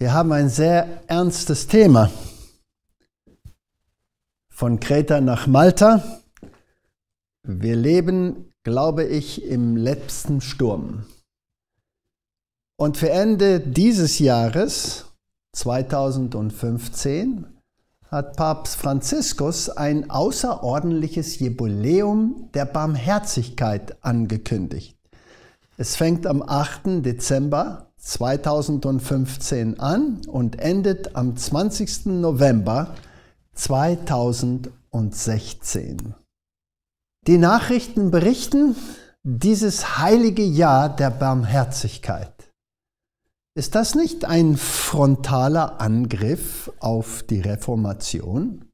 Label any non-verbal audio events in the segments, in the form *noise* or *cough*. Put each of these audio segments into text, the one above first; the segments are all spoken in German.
Wir haben ein sehr ernstes Thema. Von Kreta nach Malta. Wir leben, glaube ich, im letzten Sturm. Und für Ende dieses Jahres, 2015, hat Papst Franziskus ein außerordentliches Jubiläum der Barmherzigkeit angekündigt. Es fängt am 8. Dezember 2015 an und endet am 20. November 2016. Die Nachrichten berichten dieses heilige Jahr der Barmherzigkeit. Ist das nicht ein frontaler Angriff auf die Reformation?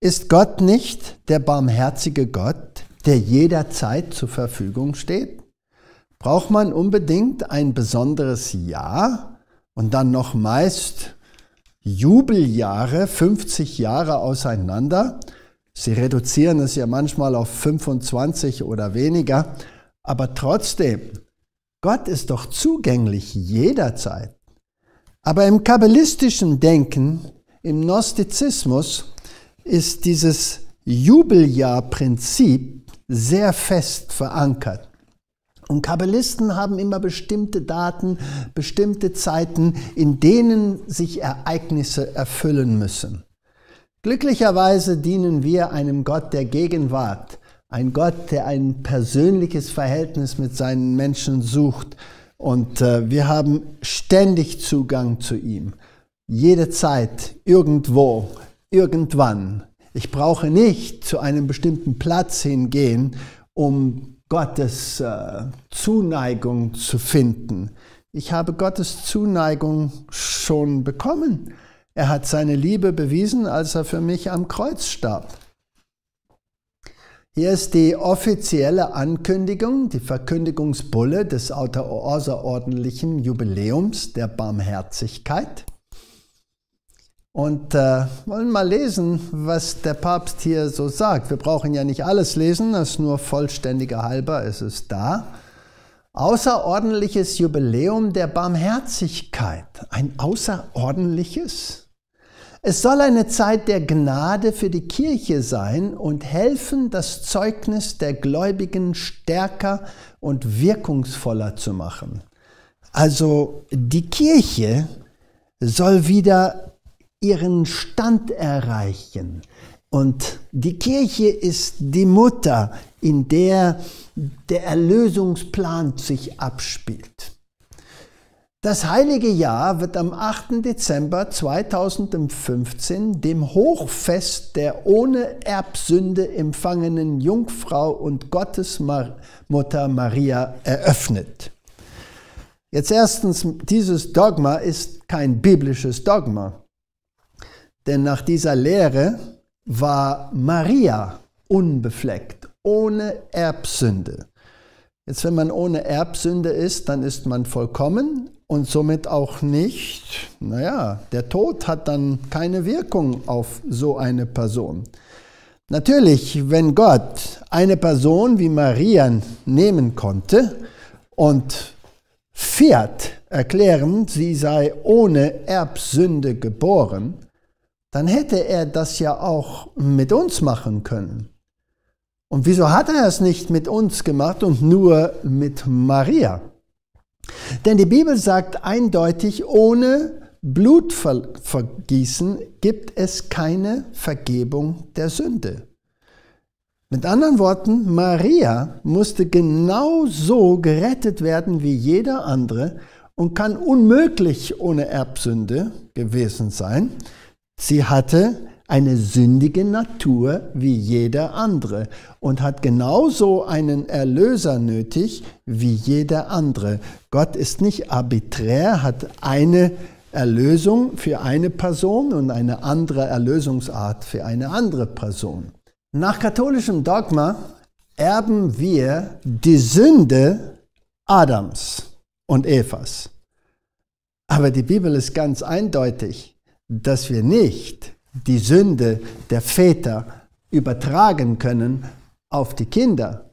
Ist Gott nicht der barmherzige Gott, der jederzeit zur Verfügung steht? braucht man unbedingt ein besonderes Jahr und dann noch meist Jubeljahre, 50 Jahre auseinander. Sie reduzieren es ja manchmal auf 25 oder weniger, aber trotzdem, Gott ist doch zugänglich jederzeit. Aber im kabbalistischen Denken, im Gnostizismus, ist dieses Jubeljahrprinzip sehr fest verankert. Und Kabbalisten haben immer bestimmte Daten, bestimmte Zeiten, in denen sich Ereignisse erfüllen müssen. Glücklicherweise dienen wir einem Gott der Gegenwart, ein Gott, der ein persönliches Verhältnis mit seinen Menschen sucht. Und äh, wir haben ständig Zugang zu ihm. Jede Zeit, irgendwo, irgendwann. Ich brauche nicht zu einem bestimmten Platz hingehen, um Gottes äh, Zuneigung zu finden. Ich habe Gottes Zuneigung schon bekommen. Er hat seine Liebe bewiesen, als er für mich am Kreuz starb. Hier ist die offizielle Ankündigung, die Verkündigungsbulle des außerordentlichen Jubiläums der Barmherzigkeit. Und äh, wollen mal lesen, was der Papst hier so sagt. Wir brauchen ja nicht alles lesen, das ist nur vollständiger halber, es ist da. Außerordentliches Jubiläum der Barmherzigkeit. Ein außerordentliches? Es soll eine Zeit der Gnade für die Kirche sein und helfen, das Zeugnis der Gläubigen stärker und wirkungsvoller zu machen. Also die Kirche soll wieder ihren Stand erreichen. Und die Kirche ist die Mutter, in der der Erlösungsplan sich abspielt. Das heilige Jahr wird am 8. Dezember 2015 dem Hochfest der ohne Erbsünde empfangenen Jungfrau und Gottesmutter Maria eröffnet. Jetzt erstens, dieses Dogma ist kein biblisches Dogma. Denn nach dieser Lehre war Maria unbefleckt, ohne Erbsünde. Jetzt, wenn man ohne Erbsünde ist, dann ist man vollkommen und somit auch nicht, naja, der Tod hat dann keine Wirkung auf so eine Person. Natürlich, wenn Gott eine Person wie Maria nehmen konnte und fährt, erklären, sie sei ohne Erbsünde geboren, dann hätte er das ja auch mit uns machen können. Und wieso hat er es nicht mit uns gemacht und nur mit Maria? Denn die Bibel sagt eindeutig, ohne Blutvergießen gibt es keine Vergebung der Sünde. Mit anderen Worten, Maria musste genauso gerettet werden wie jeder andere und kann unmöglich ohne Erbsünde gewesen sein. Sie hatte eine sündige Natur wie jeder andere und hat genauso einen Erlöser nötig wie jeder andere. Gott ist nicht arbiträr, hat eine Erlösung für eine Person und eine andere Erlösungsart für eine andere Person. Nach katholischem Dogma erben wir die Sünde Adams und Evas. Aber die Bibel ist ganz eindeutig dass wir nicht die Sünde der Väter übertragen können auf die Kinder.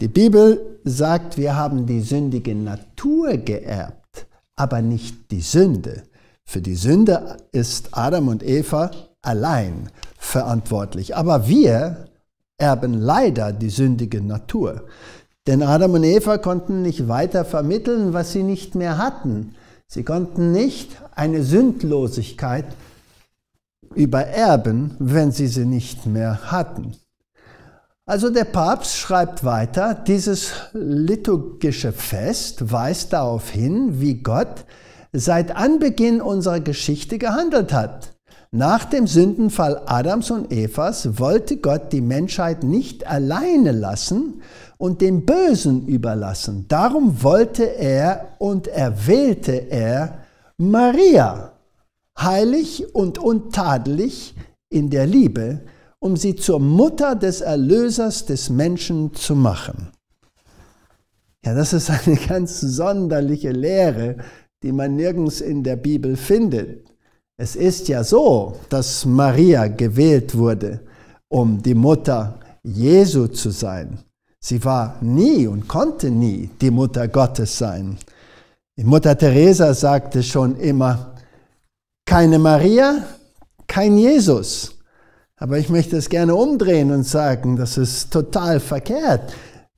Die Bibel sagt, wir haben die sündige Natur geerbt, aber nicht die Sünde. Für die Sünde ist Adam und Eva allein verantwortlich. Aber wir erben leider die sündige Natur. Denn Adam und Eva konnten nicht weiter vermitteln, was sie nicht mehr hatten. Sie konnten nicht eine Sündlosigkeit übererben, wenn sie sie nicht mehr hatten. Also der Papst schreibt weiter, dieses liturgische Fest weist darauf hin, wie Gott seit Anbeginn unserer Geschichte gehandelt hat. Nach dem Sündenfall Adams und Evas wollte Gott die Menschheit nicht alleine lassen, und dem Bösen überlassen. Darum wollte er und erwählte er Maria, heilig und untadelig in der Liebe, um sie zur Mutter des Erlösers des Menschen zu machen. Ja, das ist eine *laughs* ganz sonderliche Lehre, die man nirgends in der Bibel findet. Es ist ja so, dass Maria gewählt wurde, um die Mutter Jesu zu sein. Sie war nie und konnte nie die Mutter Gottes sein. Die Mutter Teresa sagte schon immer, keine Maria, kein Jesus. Aber ich möchte es gerne umdrehen und sagen, das ist total verkehrt.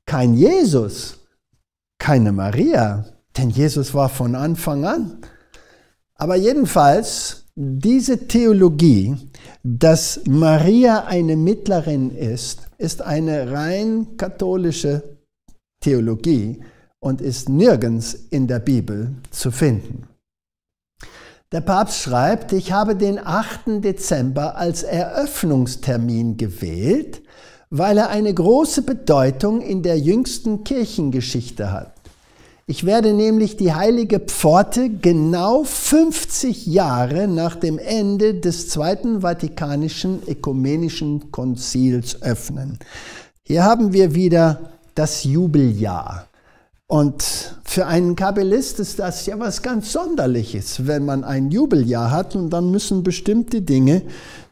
Kein Jesus, keine Maria, denn Jesus war von Anfang an. Aber jedenfalls, diese Theologie dass Maria eine Mittlerin ist, ist eine rein katholische Theologie und ist nirgends in der Bibel zu finden. Der Papst schreibt, ich habe den 8. Dezember als Eröffnungstermin gewählt, weil er eine große Bedeutung in der jüngsten Kirchengeschichte hat. Ich werde nämlich die heilige Pforte genau 50 Jahre nach dem Ende des Zweiten Vatikanischen Ökumenischen Konzils öffnen. Hier haben wir wieder das Jubeljahr. Und für einen Kabbalist ist das ja was ganz Sonderliches, wenn man ein Jubeljahr hat und dann müssen bestimmte Dinge,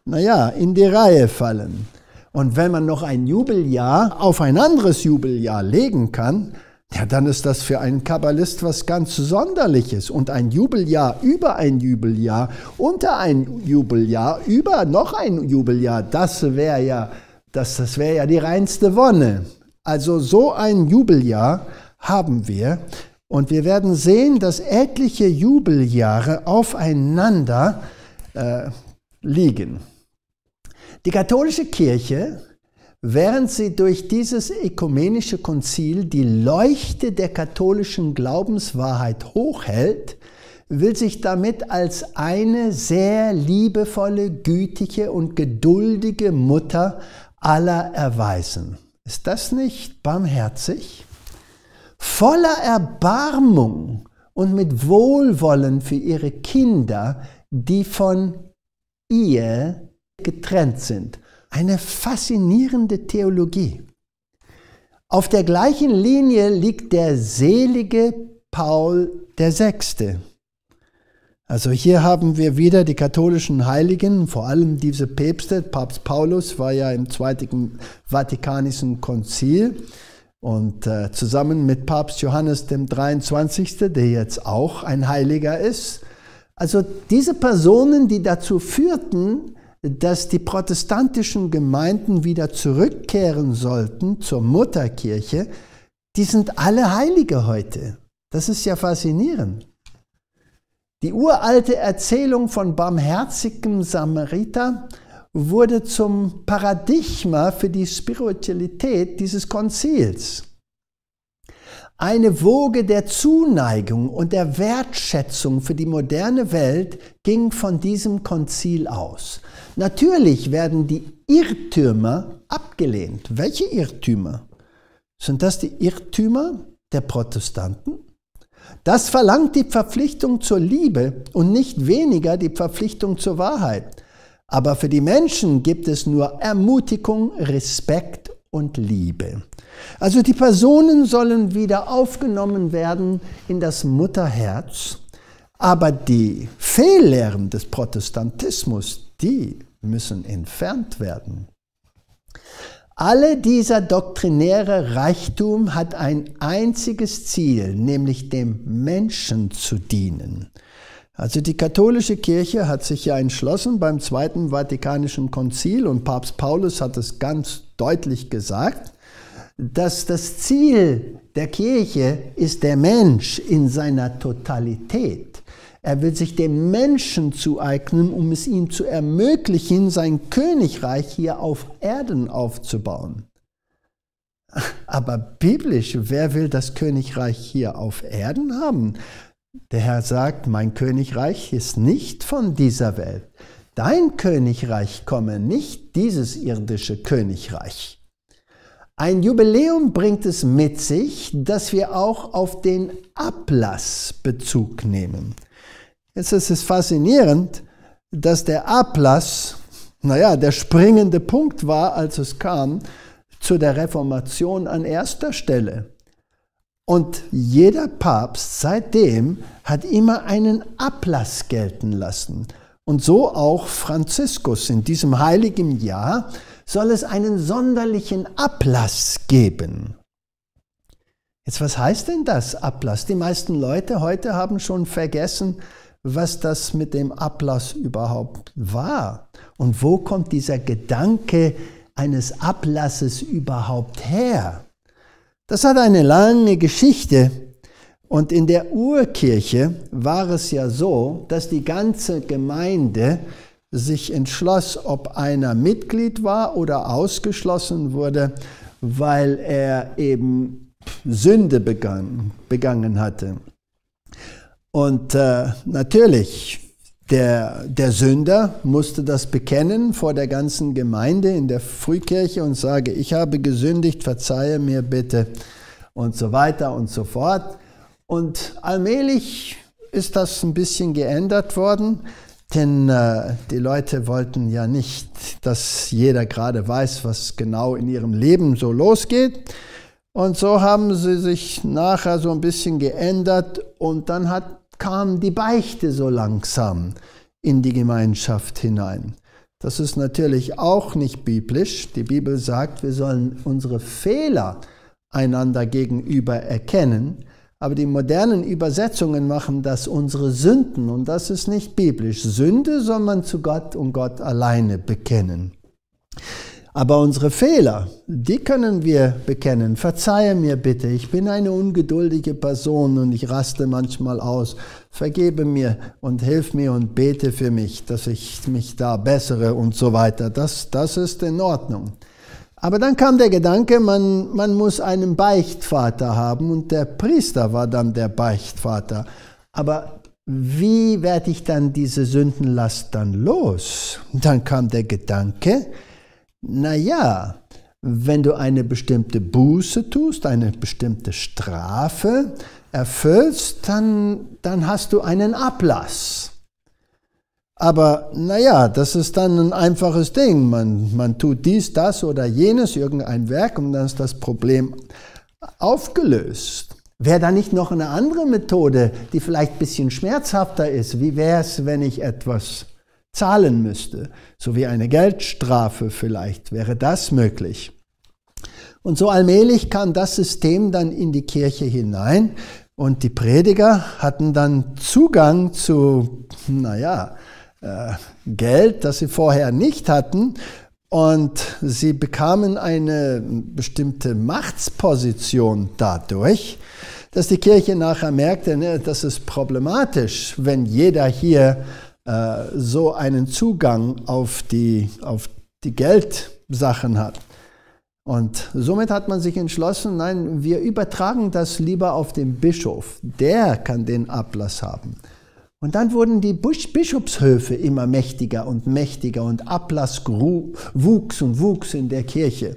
naja, in die Reihe fallen. Und wenn man noch ein Jubeljahr auf ein anderes Jubeljahr legen kann, ja, dann ist das für einen Kabbalist was ganz Sonderliches. Und ein Jubeljahr über ein Jubeljahr, unter ein Jubeljahr, über noch ein Jubeljahr, das wäre ja, das, das wäre ja die reinste Wonne. Also so ein Jubeljahr haben wir. Und wir werden sehen, dass etliche Jubeljahre aufeinander äh, liegen. Die katholische Kirche Während sie durch dieses ökumenische Konzil die Leuchte der katholischen Glaubenswahrheit hochhält, will sich damit als eine sehr liebevolle, gütige und geduldige Mutter aller erweisen. Ist das nicht barmherzig? Voller Erbarmung und mit Wohlwollen für ihre Kinder, die von ihr getrennt sind. Eine faszinierende Theologie. Auf der gleichen Linie liegt der selige Paul der Sechste. Also hier haben wir wieder die katholischen Heiligen, vor allem diese Päpste. Papst Paulus war ja im Zweiten Vatikanischen Konzil und äh, zusammen mit Papst Johannes dem 23., der jetzt auch ein Heiliger ist. Also diese Personen, die dazu führten, dass die protestantischen Gemeinden wieder zurückkehren sollten zur Mutterkirche, die sind alle Heilige heute. Das ist ja faszinierend. Die uralte Erzählung von barmherzigem Samariter wurde zum Paradigma für die Spiritualität dieses Konzils. Eine Woge der Zuneigung und der Wertschätzung für die moderne Welt ging von diesem Konzil aus. Natürlich werden die Irrtümer abgelehnt. Welche Irrtümer? Sind das die Irrtümer der Protestanten? Das verlangt die Verpflichtung zur Liebe und nicht weniger die Verpflichtung zur Wahrheit. Aber für die Menschen gibt es nur Ermutigung, Respekt und Liebe. Also die Personen sollen wieder aufgenommen werden in das Mutterherz, aber die Fehllehren des Protestantismus, die müssen entfernt werden. Alle dieser doktrinäre Reichtum hat ein einziges Ziel, nämlich dem Menschen zu dienen. Also die katholische Kirche hat sich ja entschlossen beim Zweiten Vatikanischen Konzil, und Papst Paulus hat es ganz deutlich gesagt, dass das Ziel der Kirche ist der Mensch in seiner Totalität. Er will sich dem Menschen zueignen, um es ihm zu ermöglichen, sein Königreich hier auf Erden aufzubauen. Aber biblisch, wer will das Königreich hier auf Erden haben? Der Herr sagt, mein Königreich ist nicht von dieser Welt. Dein Königreich komme, nicht dieses irdische Königreich. Ein Jubiläum bringt es mit sich, dass wir auch auf den Ablass Bezug nehmen. Jetzt ist es faszinierend, dass der Ablass, naja, der springende Punkt war, als es kam, zu der Reformation an erster Stelle. Und jeder Papst seitdem hat immer einen Ablass gelten lassen. Und so auch Franziskus. In diesem heiligen Jahr soll es einen sonderlichen Ablass geben. Jetzt, was heißt denn das Ablass? Die meisten Leute heute haben schon vergessen, was das mit dem Ablass überhaupt war und wo kommt dieser Gedanke eines Ablasses überhaupt her. Das hat eine lange Geschichte und in der Urkirche war es ja so, dass die ganze Gemeinde sich entschloss, ob einer Mitglied war oder ausgeschlossen wurde, weil er eben Sünde begangen, begangen hatte. Und äh, natürlich, der, der Sünder musste das bekennen vor der ganzen Gemeinde in der Frühkirche und sage, ich habe gesündigt, verzeihe mir bitte und so weiter und so fort. Und allmählich ist das ein bisschen geändert worden, denn äh, die Leute wollten ja nicht, dass jeder gerade weiß, was genau in ihrem Leben so losgeht. Und so haben sie sich nachher so ein bisschen geändert und dann hat kam die Beichte so langsam in die Gemeinschaft hinein. Das ist natürlich auch nicht biblisch. Die Bibel sagt, wir sollen unsere Fehler einander gegenüber erkennen. Aber die modernen Übersetzungen machen das unsere Sünden und das ist nicht biblisch. Sünde soll man zu Gott und Gott alleine bekennen. Aber unsere Fehler, die können wir bekennen. Verzeihe mir bitte, ich bin eine ungeduldige Person und ich raste manchmal aus. Vergebe mir und hilf mir und bete für mich, dass ich mich da bessere und so weiter. Das, das ist in Ordnung. Aber dann kam der Gedanke, man, man muss einen Beichtvater haben und der Priester war dann der Beichtvater. Aber wie werde ich dann diese Sündenlast dann los? Dann kam der Gedanke, naja, wenn du eine bestimmte Buße tust, eine bestimmte Strafe erfüllst, dann, dann hast du einen Ablass. Aber naja, das ist dann ein einfaches Ding. Man, man tut dies, das oder jenes, irgendein Werk und dann ist das Problem aufgelöst. Wäre da nicht noch eine andere Methode, die vielleicht ein bisschen schmerzhafter ist? Wie wäre es, wenn ich etwas zahlen müsste, sowie eine Geldstrafe vielleicht, wäre das möglich. Und so allmählich kam das System dann in die Kirche hinein und die Prediger hatten dann Zugang zu, naja, äh, Geld, das sie vorher nicht hatten. Und sie bekamen eine bestimmte Machtsposition dadurch, dass die Kirche nachher merkte, ne, das ist problematisch, wenn jeder hier äh, so einen Zugang auf die, auf die Geldsachen hat. Und somit hat man sich entschlossen, nein, wir übertragen das lieber auf den Bischof. Der kann den Ablass haben. Und dann wurden die Bischofshöfe immer mächtiger und mächtiger und Ablass wuchs und wuchs in der Kirche.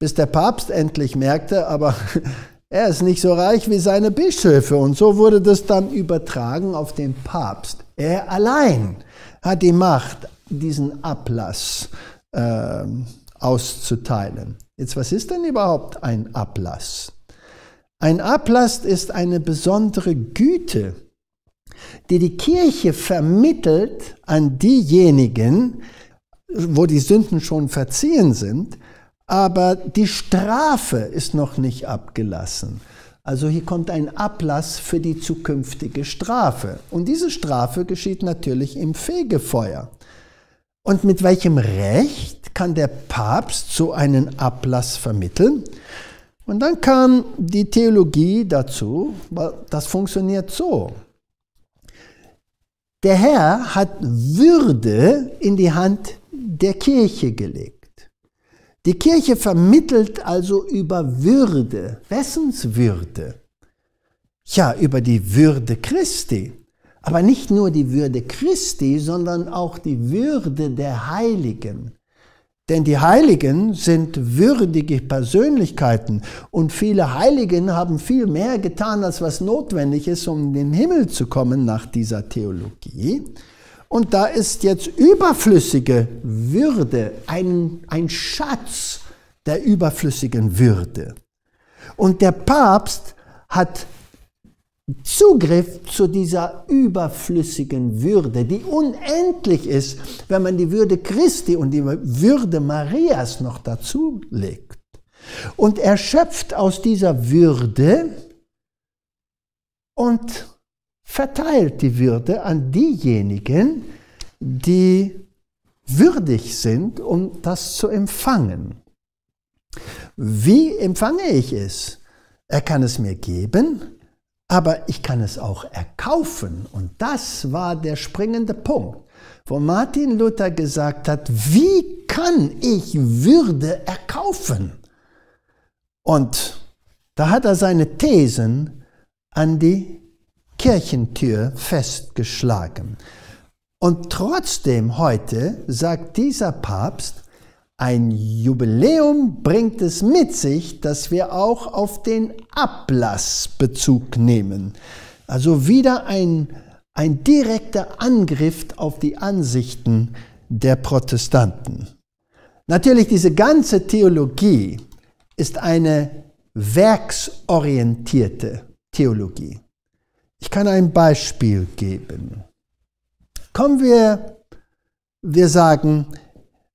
Bis der Papst endlich merkte, aber *laughs* Er ist nicht so reich wie seine Bischöfe. Und so wurde das dann übertragen auf den Papst. Er allein hat die Macht, diesen Ablass äh, auszuteilen. Jetzt, was ist denn überhaupt ein Ablass? Ein Ablass ist eine besondere Güte, die die Kirche vermittelt an diejenigen, wo die Sünden schon verziehen sind, aber die Strafe ist noch nicht abgelassen. Also hier kommt ein Ablass für die zukünftige Strafe. Und diese Strafe geschieht natürlich im Fegefeuer. Und mit welchem Recht kann der Papst so einen Ablass vermitteln? Und dann kam die Theologie dazu, weil das funktioniert so. Der Herr hat Würde in die Hand der Kirche gelegt. Die Kirche vermittelt also über Würde. Wessens Würde? Ja, über die Würde Christi. Aber nicht nur die Würde Christi, sondern auch die Würde der Heiligen. Denn die Heiligen sind würdige Persönlichkeiten und viele Heiligen haben viel mehr getan, als was notwendig ist, um in den Himmel zu kommen nach dieser Theologie. Und da ist jetzt überflüssige Würde ein, ein Schatz der überflüssigen Würde. Und der Papst hat Zugriff zu dieser überflüssigen Würde, die unendlich ist, wenn man die Würde Christi und die Würde Marias noch dazu legt. Und er schöpft aus dieser Würde und verteilt die Würde an diejenigen, die würdig sind, um das zu empfangen. Wie empfange ich es? Er kann es mir geben, aber ich kann es auch erkaufen. Und das war der springende Punkt, wo Martin Luther gesagt hat, wie kann ich Würde erkaufen? Und da hat er seine Thesen an die Kirchentür festgeschlagen. Und trotzdem heute sagt dieser Papst, ein Jubiläum bringt es mit sich, dass wir auch auf den Ablass Bezug nehmen. Also wieder ein, ein direkter Angriff auf die Ansichten der Protestanten. Natürlich, diese ganze Theologie ist eine werksorientierte Theologie. Ich kann ein Beispiel geben. Kommen wir, wir sagen,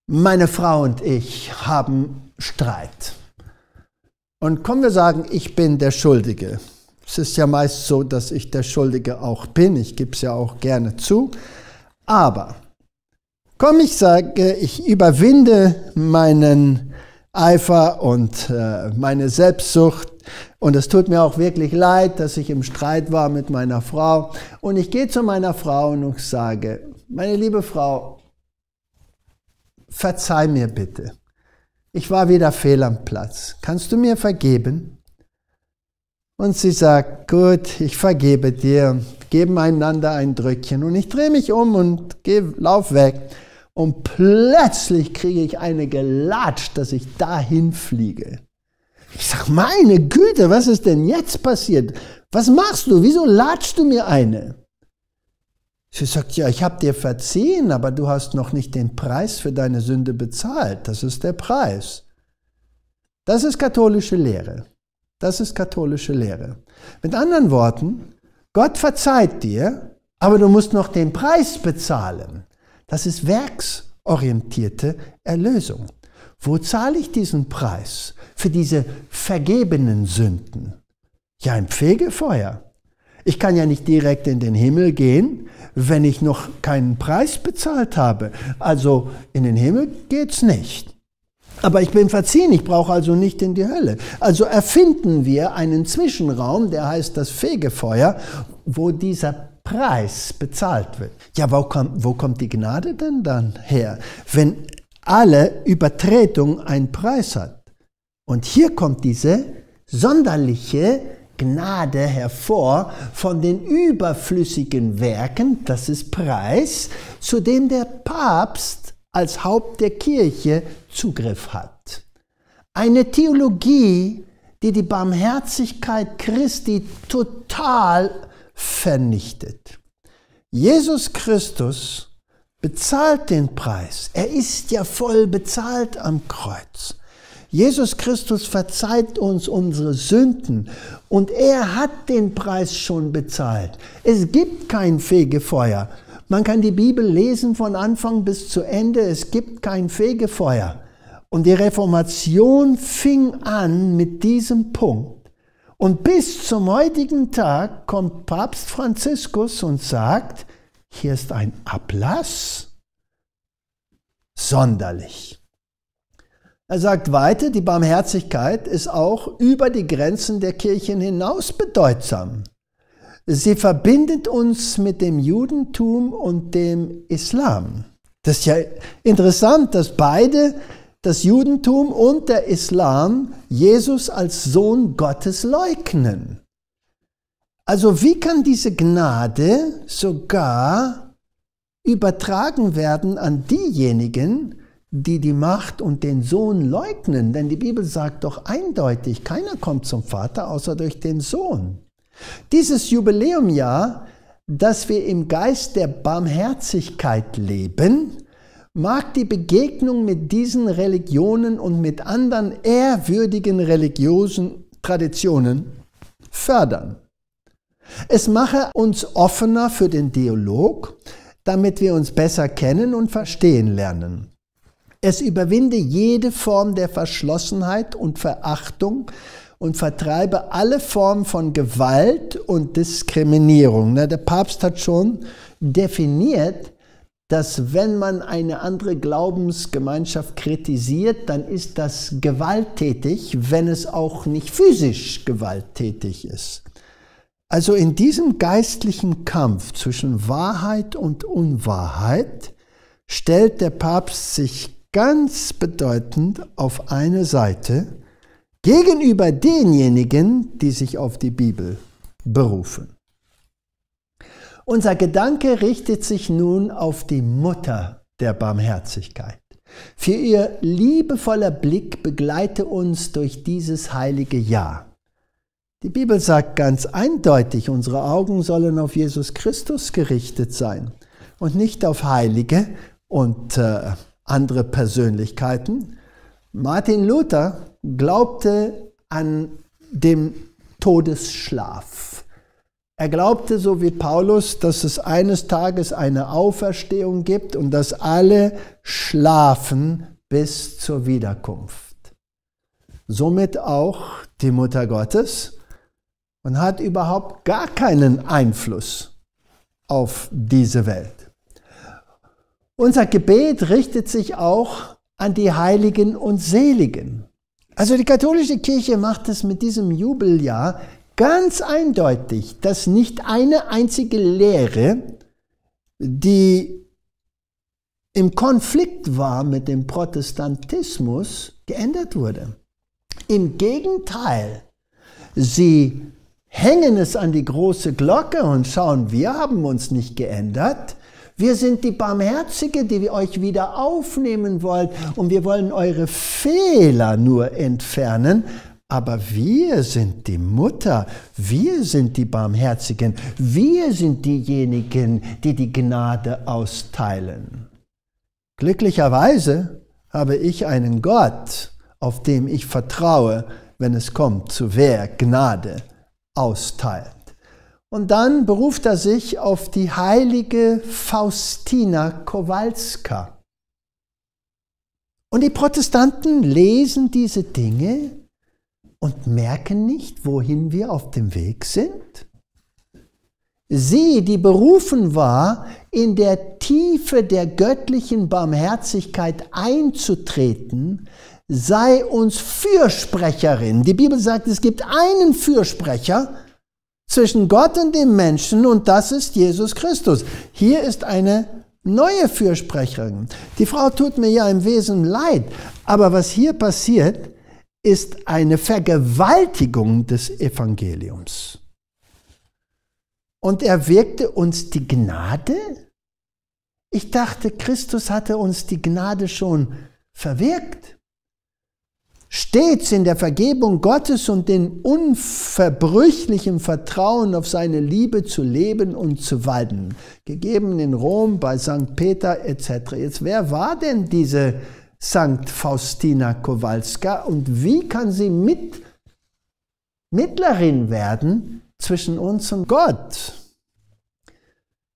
meine Frau und ich haben Streit. Und kommen wir sagen, ich bin der Schuldige. Es ist ja meist so, dass ich der Schuldige auch bin. Ich gebe es ja auch gerne zu. Aber komm, ich sage, ich überwinde meinen Eifer und äh, meine Selbstsucht und es tut mir auch wirklich leid, dass ich im Streit war mit meiner Frau. Und ich gehe zu meiner Frau und sage, meine liebe Frau, verzeih mir bitte. Ich war wieder fehl am Platz. Kannst du mir vergeben? Und sie sagt, gut, ich vergebe dir. Geben einander ein Drückchen. Und ich drehe mich um und geh, lauf weg. Und plötzlich kriege ich eine gelatscht, dass ich dahin fliege. Ich sag, meine Güte, was ist denn jetzt passiert? Was machst du? Wieso latschst du mir eine? Sie sagt, ja, ich habe dir verziehen, aber du hast noch nicht den Preis für deine Sünde bezahlt. Das ist der Preis. Das ist katholische Lehre. Das ist katholische Lehre. Mit anderen Worten, Gott verzeiht dir, aber du musst noch den Preis bezahlen. Das ist werksorientierte Erlösung. Wo zahle ich diesen Preis für diese vergebenen Sünden? Ja, im Fegefeuer. Ich kann ja nicht direkt in den Himmel gehen, wenn ich noch keinen Preis bezahlt habe. Also in den Himmel geht's nicht. Aber ich bin verziehen, ich brauche also nicht in die Hölle. Also erfinden wir einen Zwischenraum, der heißt das Fegefeuer, wo dieser Preis bezahlt wird. Ja, wo kommt, wo kommt die Gnade denn dann her? Wenn alle Übertretung einen Preis hat. Und hier kommt diese sonderliche Gnade hervor von den überflüssigen Werken, das ist Preis, zu dem der Papst als Haupt der Kirche Zugriff hat. Eine Theologie, die die Barmherzigkeit Christi total vernichtet. Jesus Christus bezahlt den Preis. Er ist ja voll bezahlt am Kreuz. Jesus Christus verzeiht uns unsere Sünden und er hat den Preis schon bezahlt. Es gibt kein Fegefeuer. Man kann die Bibel lesen von Anfang bis zu Ende. Es gibt kein Fegefeuer. Und die Reformation fing an mit diesem Punkt. Und bis zum heutigen Tag kommt Papst Franziskus und sagt, hier ist ein Ablass. Sonderlich. Er sagt weiter, die Barmherzigkeit ist auch über die Grenzen der Kirchen hinaus bedeutsam. Sie verbindet uns mit dem Judentum und dem Islam. Das ist ja interessant, dass beide, das Judentum und der Islam, Jesus als Sohn Gottes leugnen. Also wie kann diese Gnade sogar übertragen werden an diejenigen, die die Macht und den Sohn leugnen? Denn die Bibel sagt doch eindeutig, keiner kommt zum Vater außer durch den Sohn. Dieses Jubiläumjahr, dass wir im Geist der Barmherzigkeit leben, mag die Begegnung mit diesen Religionen und mit anderen ehrwürdigen religiösen Traditionen fördern. Es mache uns offener für den Dialog, damit wir uns besser kennen und verstehen lernen. Es überwinde jede Form der Verschlossenheit und Verachtung und vertreibe alle Formen von Gewalt und Diskriminierung. Der Papst hat schon definiert, dass wenn man eine andere Glaubensgemeinschaft kritisiert, dann ist das gewalttätig, wenn es auch nicht physisch gewalttätig ist. Also in diesem geistlichen Kampf zwischen Wahrheit und Unwahrheit stellt der Papst sich ganz bedeutend auf eine Seite gegenüber denjenigen, die sich auf die Bibel berufen. Unser Gedanke richtet sich nun auf die Mutter der Barmherzigkeit. Für ihr liebevoller Blick begleite uns durch dieses heilige Jahr. Die Bibel sagt ganz eindeutig, unsere Augen sollen auf Jesus Christus gerichtet sein und nicht auf Heilige und äh, andere Persönlichkeiten. Martin Luther glaubte an den Todesschlaf. Er glaubte, so wie Paulus, dass es eines Tages eine Auferstehung gibt und dass alle schlafen bis zur Wiederkunft. Somit auch die Mutter Gottes und hat überhaupt gar keinen Einfluss auf diese Welt. Unser Gebet richtet sich auch an die Heiligen und Seligen. Also die katholische Kirche macht es mit diesem Jubeljahr ganz eindeutig, dass nicht eine einzige Lehre, die im Konflikt war mit dem Protestantismus, geändert wurde. Im Gegenteil, sie hängen es an die große Glocke und schauen, wir haben uns nicht geändert. Wir sind die Barmherzige, die wir euch wieder aufnehmen wollen und wir wollen eure Fehler nur entfernen. Aber wir sind die Mutter, wir sind die Barmherzigen, wir sind diejenigen, die die Gnade austeilen. Glücklicherweise habe ich einen Gott, auf dem ich vertraue, wenn es kommt zu wer Gnade austeilt. Und dann beruft er sich auf die heilige Faustina Kowalska. Und die Protestanten lesen diese Dinge und merken nicht, wohin wir auf dem Weg sind. Sie, die berufen war, in der Tiefe der göttlichen Barmherzigkeit einzutreten, sei uns Fürsprecherin. Die Bibel sagt, es gibt einen Fürsprecher zwischen Gott und dem Menschen und das ist Jesus Christus. Hier ist eine neue Fürsprecherin. Die Frau tut mir ja im Wesen leid, aber was hier passiert, ist eine Vergewaltigung des Evangeliums. Und er wirkte uns die Gnade? Ich dachte, Christus hatte uns die Gnade schon verwirkt stets in der Vergebung Gottes und dem unverbrüchlichen Vertrauen auf seine Liebe zu leben und zu walten. Gegeben in Rom, bei St. Peter etc. Jetzt, wer war denn diese St. Faustina Kowalska und wie kann sie mit Mittlerin werden zwischen uns und Gott?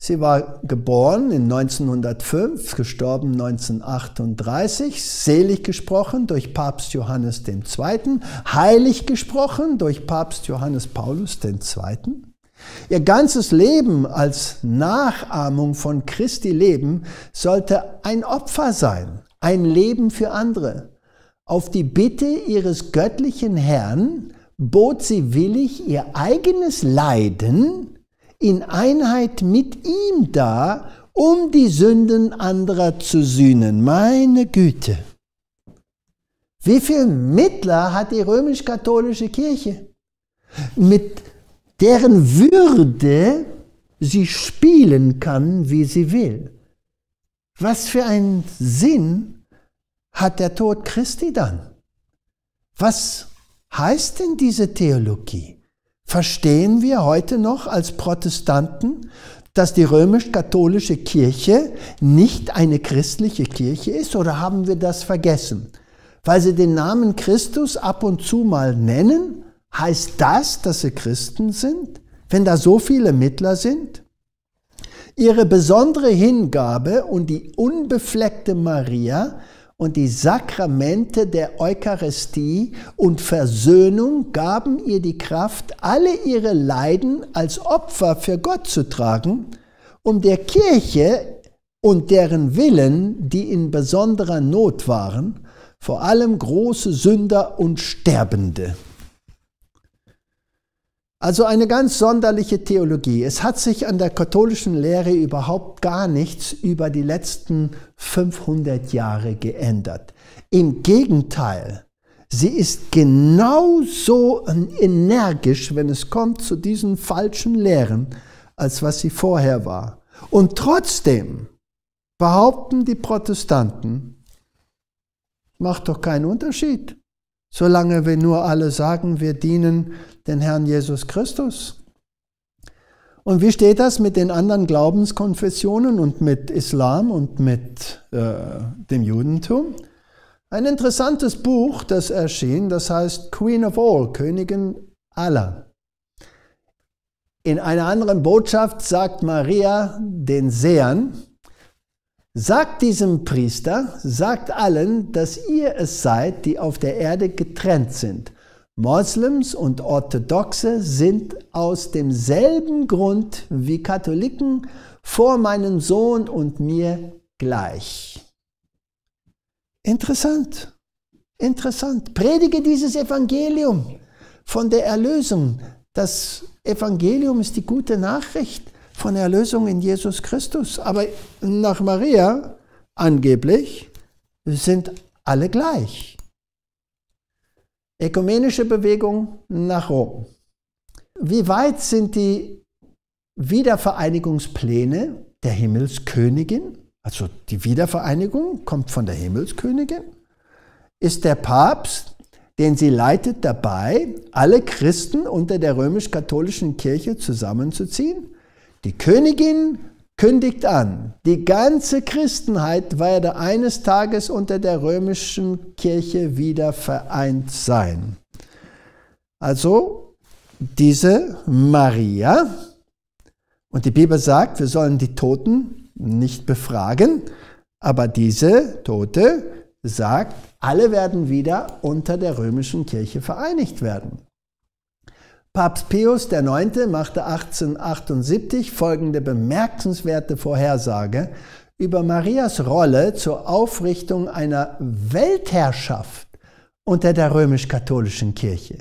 Sie war geboren in 1905, gestorben 1938, selig gesprochen durch Papst Johannes II., heilig gesprochen durch Papst Johannes Paulus II. Ihr ganzes Leben als Nachahmung von Christi Leben sollte ein Opfer sein, ein Leben für andere. Auf die Bitte ihres göttlichen Herrn bot sie willig ihr eigenes Leiden, in Einheit mit ihm da, um die Sünden anderer zu sühnen. Meine Güte. Wie viel Mittler hat die römisch-katholische Kirche, mit deren Würde sie spielen kann, wie sie will? Was für einen Sinn hat der Tod Christi dann? Was heißt denn diese Theologie? Verstehen wir heute noch als Protestanten, dass die römisch-katholische Kirche nicht eine christliche Kirche ist oder haben wir das vergessen? Weil sie den Namen Christus ab und zu mal nennen, heißt das, dass sie Christen sind, wenn da so viele Mittler sind? Ihre besondere Hingabe und die unbefleckte Maria und die Sakramente der Eucharistie und Versöhnung gaben ihr die Kraft, alle ihre Leiden als Opfer für Gott zu tragen, um der Kirche und deren Willen, die in besonderer Not waren, vor allem große Sünder und Sterbende also eine ganz sonderliche Theologie. Es hat sich an der katholischen Lehre überhaupt gar nichts über die letzten 500 Jahre geändert. Im Gegenteil, sie ist genauso energisch, wenn es kommt zu diesen falschen Lehren, als was sie vorher war. Und trotzdem behaupten die Protestanten, macht doch keinen Unterschied solange wir nur alle sagen, wir dienen den Herrn Jesus Christus. Und wie steht das mit den anderen Glaubenskonfessionen und mit Islam und mit äh, dem Judentum? Ein interessantes Buch, das erschien, das heißt Queen of All, Königin aller. In einer anderen Botschaft sagt Maria den Sehern, Sagt diesem Priester, sagt allen, dass ihr es seid, die auf der Erde getrennt sind. Moslems und Orthodoxe sind aus demselben Grund wie Katholiken vor meinem Sohn und mir gleich. Interessant, interessant. Predige dieses Evangelium von der Erlösung. Das Evangelium ist die gute Nachricht von Erlösung in Jesus Christus. Aber nach Maria angeblich sind alle gleich. Ökumenische Bewegung nach Rom. Wie weit sind die Wiedervereinigungspläne der Himmelskönigin? Also die Wiedervereinigung kommt von der Himmelskönigin. Ist der Papst, den sie leitet, dabei, alle Christen unter der römisch-katholischen Kirche zusammenzuziehen? Die Königin kündigt an, die ganze Christenheit werde eines Tages unter der römischen Kirche wieder vereint sein. Also diese Maria, und die Bibel sagt, wir sollen die Toten nicht befragen, aber diese Tote sagt, alle werden wieder unter der römischen Kirche vereinigt werden. Papst Pius IX. machte 1878 folgende bemerkenswerte Vorhersage über Marias Rolle zur Aufrichtung einer Weltherrschaft unter der römisch-katholischen Kirche.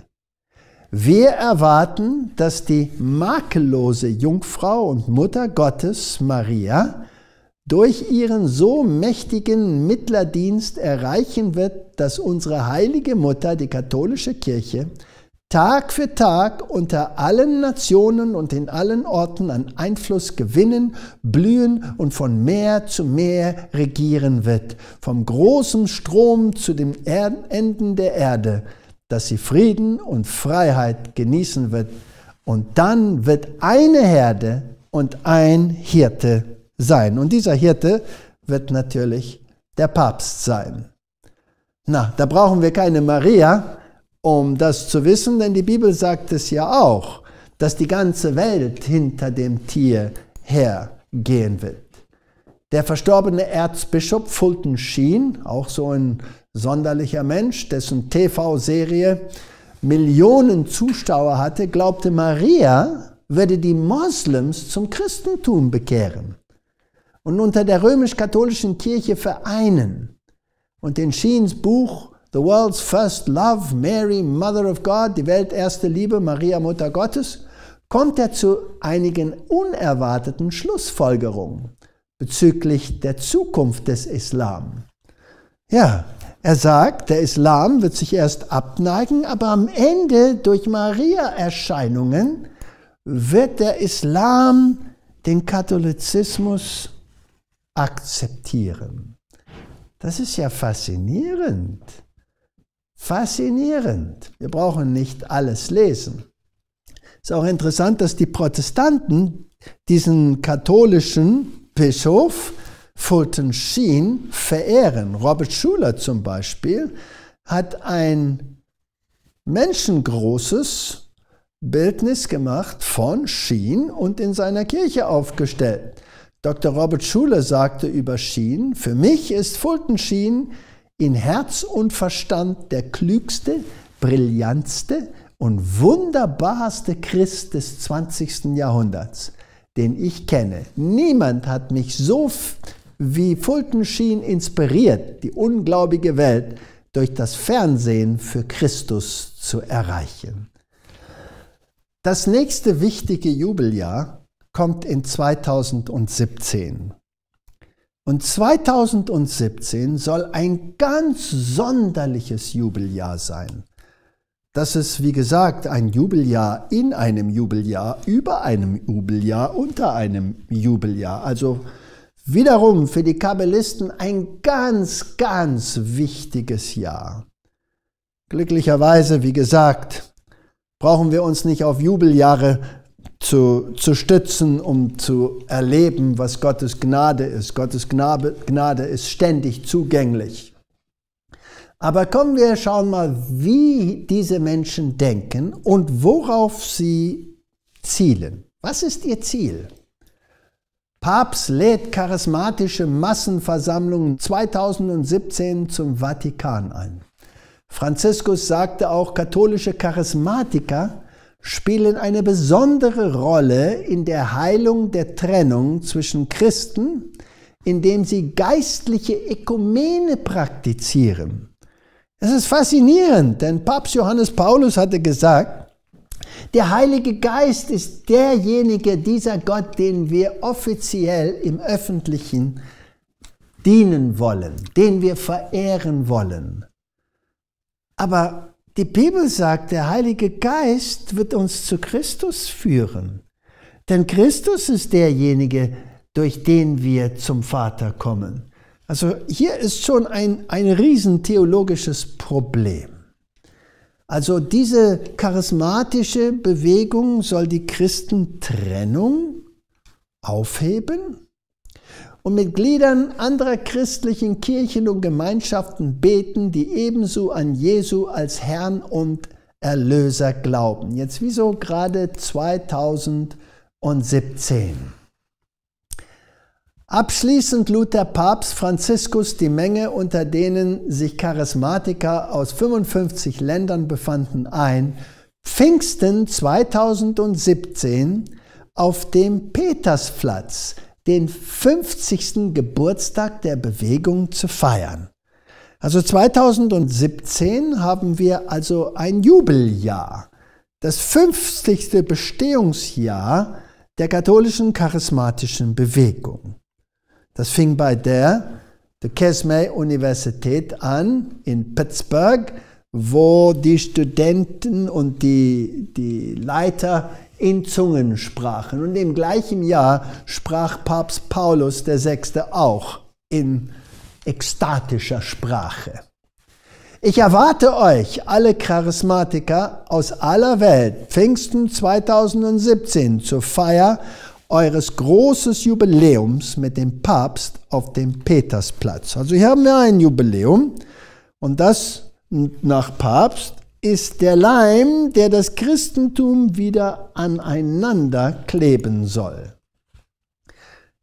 Wir erwarten, dass die makellose Jungfrau und Mutter Gottes Maria durch ihren so mächtigen Mittlerdienst erreichen wird, dass unsere heilige Mutter, die katholische Kirche, Tag für Tag unter allen Nationen und in allen Orten an Einfluss gewinnen, blühen und von Meer zu Meer regieren wird, vom großen Strom zu den Enden der Erde, dass sie Frieden und Freiheit genießen wird. Und dann wird eine Herde und ein Hirte sein. Und dieser Hirte wird natürlich der Papst sein. Na, da brauchen wir keine Maria, um das zu wissen, denn die Bibel sagt es ja auch, dass die ganze Welt hinter dem Tier hergehen wird. Der verstorbene Erzbischof Fulton Sheen, auch so ein sonderlicher Mensch, dessen TV-Serie Millionen Zuschauer hatte, glaubte, Maria würde die Moslems zum Christentum bekehren und unter der römisch-katholischen Kirche vereinen. Und in Sheens Buch The world's first love, Mary, Mother of God, die welterste Liebe, Maria, Mutter Gottes, kommt er zu einigen unerwarteten Schlussfolgerungen bezüglich der Zukunft des Islam. Ja, er sagt, der Islam wird sich erst abneigen, aber am Ende durch Maria-Erscheinungen wird der Islam den Katholizismus akzeptieren. Das ist ja faszinierend. Faszinierend. Wir brauchen nicht alles lesen. Es ist auch interessant, dass die Protestanten diesen katholischen Bischof Fulton Sheen verehren. Robert Schuller zum Beispiel hat ein menschengroßes Bildnis gemacht von Sheen und in seiner Kirche aufgestellt. Dr. Robert Schuller sagte über Sheen, für mich ist Fulton Sheen in Herz und Verstand der klügste, brillantste und wunderbarste Christ des 20. Jahrhunderts, den ich kenne. Niemand hat mich so wie Fulton Sheen inspiriert, die unglaubige Welt durch das Fernsehen für Christus zu erreichen. Das nächste wichtige Jubeljahr kommt in 2017. Und 2017 soll ein ganz sonderliches Jubeljahr sein. Das ist, wie gesagt, ein Jubeljahr in einem Jubeljahr, über einem Jubeljahr, unter einem Jubeljahr. Also wiederum für die Kabbalisten ein ganz, ganz wichtiges Jahr. Glücklicherweise, wie gesagt, brauchen wir uns nicht auf Jubeljahre zu, zu stützen, um zu erleben, was Gottes Gnade ist. Gottes Gnade, Gnade ist ständig zugänglich. Aber kommen wir, schauen mal, wie diese Menschen denken und worauf sie zielen. Was ist ihr Ziel? Papst lädt charismatische Massenversammlungen 2017 zum Vatikan ein. Franziskus sagte auch, katholische Charismatiker spielen eine besondere Rolle in der Heilung der Trennung zwischen Christen, indem sie geistliche Ökumene praktizieren. Es ist faszinierend, denn Papst Johannes Paulus hatte gesagt, der Heilige Geist ist derjenige, dieser Gott, den wir offiziell im Öffentlichen dienen wollen, den wir verehren wollen. Aber die Bibel sagt, der Heilige Geist wird uns zu Christus führen. Denn Christus ist derjenige, durch den wir zum Vater kommen. Also hier ist schon ein, ein riesen theologisches Problem. Also diese charismatische Bewegung soll die Christentrennung aufheben und mit Gliedern anderer christlichen Kirchen und Gemeinschaften beten, die ebenso an Jesu als Herrn und Erlöser glauben. Jetzt wieso gerade 2017? Abschließend lud der Papst Franziskus die Menge, unter denen sich Charismatiker aus 55 Ländern befanden, ein, Pfingsten 2017 auf dem Petersplatz den 50. Geburtstag der Bewegung zu feiern. Also 2017 haben wir also ein Jubeljahr, das 50. Bestehungsjahr der katholischen charismatischen Bewegung. Das fing bei der Duquesne Universität an in Pittsburgh, wo die Studenten und die, die Leiter in Zungen sprachen. Und im gleichen Jahr sprach Papst Paulus VI. auch in ekstatischer Sprache. Ich erwarte euch, alle Charismatiker aus aller Welt, Pfingsten 2017 zur Feier eures großes Jubiläums mit dem Papst auf dem Petersplatz. Also hier haben wir ein Jubiläum und das nach Papst ist der Leim, der das Christentum wieder aneinander kleben soll.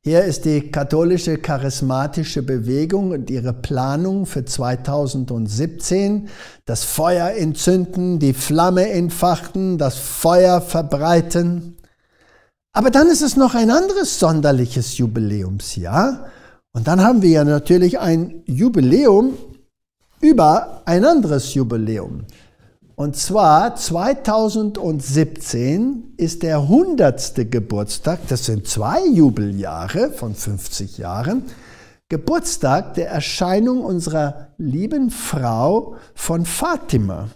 Hier ist die katholische charismatische Bewegung und ihre Planung für 2017. Das Feuer entzünden, die Flamme entfachen, das Feuer verbreiten. Aber dann ist es noch ein anderes sonderliches Jubiläumsjahr. Und dann haben wir ja natürlich ein Jubiläum über ein anderes Jubiläum. Und zwar 2017 ist der 100. Geburtstag, das sind zwei Jubeljahre von 50 Jahren, Geburtstag der Erscheinung unserer lieben Frau von Fatima.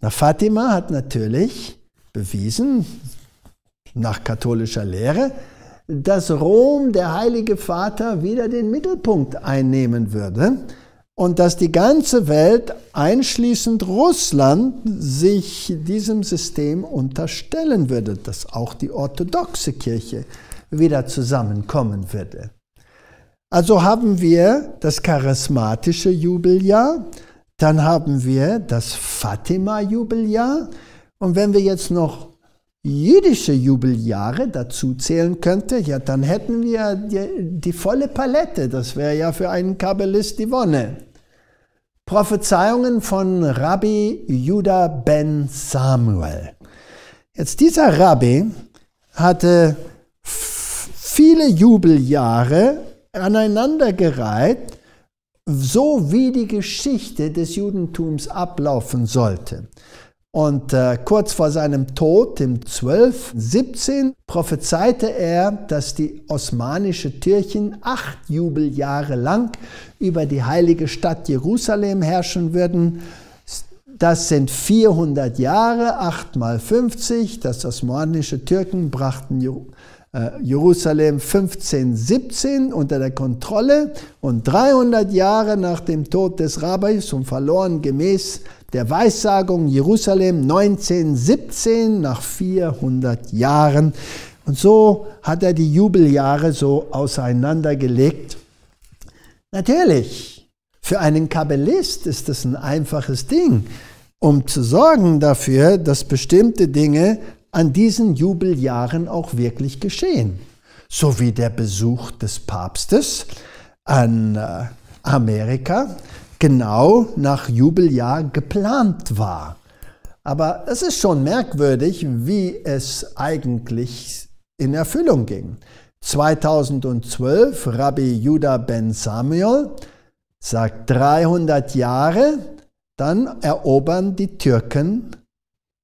Na, Fatima hat natürlich bewiesen, nach katholischer Lehre, dass Rom, der Heilige Vater, wieder den Mittelpunkt einnehmen würde und dass die ganze Welt, einschließend Russland, sich diesem System unterstellen würde, dass auch die orthodoxe Kirche wieder zusammenkommen würde. Also haben wir das charismatische Jubeljahr, dann haben wir das Fatima-Jubeljahr und wenn wir jetzt noch jüdische Jubeljahre dazu zählen könnte, ja, dann hätten wir die, die volle Palette. Das wäre ja für einen Kabbalist die Wonne. Prophezeiungen von Rabbi Judah ben Samuel. Jetzt dieser Rabbi hatte viele Jubeljahre aneinandergereiht, so wie die Geschichte des Judentums ablaufen sollte. Und äh, kurz vor seinem Tod im 1217 prophezeite er, dass die osmanische Türchen acht Jubeljahre lang über die heilige Stadt Jerusalem herrschen würden. Das sind 400 Jahre, 8 mal 50. Das osmanische Türken brachten äh, Jerusalem. 1517 unter der Kontrolle und 300 Jahre nach dem Tod des Rabbis und verloren gemäß der Weissagung Jerusalem 1917 nach 400 Jahren. Und so hat er die Jubeljahre so auseinandergelegt. Natürlich, für einen Kabbalist ist das ein einfaches Ding, um zu sorgen dafür, dass bestimmte Dinge an diesen Jubeljahren auch wirklich geschehen. So wie der Besuch des Papstes an äh, Amerika genau nach Jubeljahr geplant war. Aber es ist schon merkwürdig, wie es eigentlich in Erfüllung ging. 2012, Rabbi Judah ben Samuel sagt 300 Jahre, dann erobern die Türken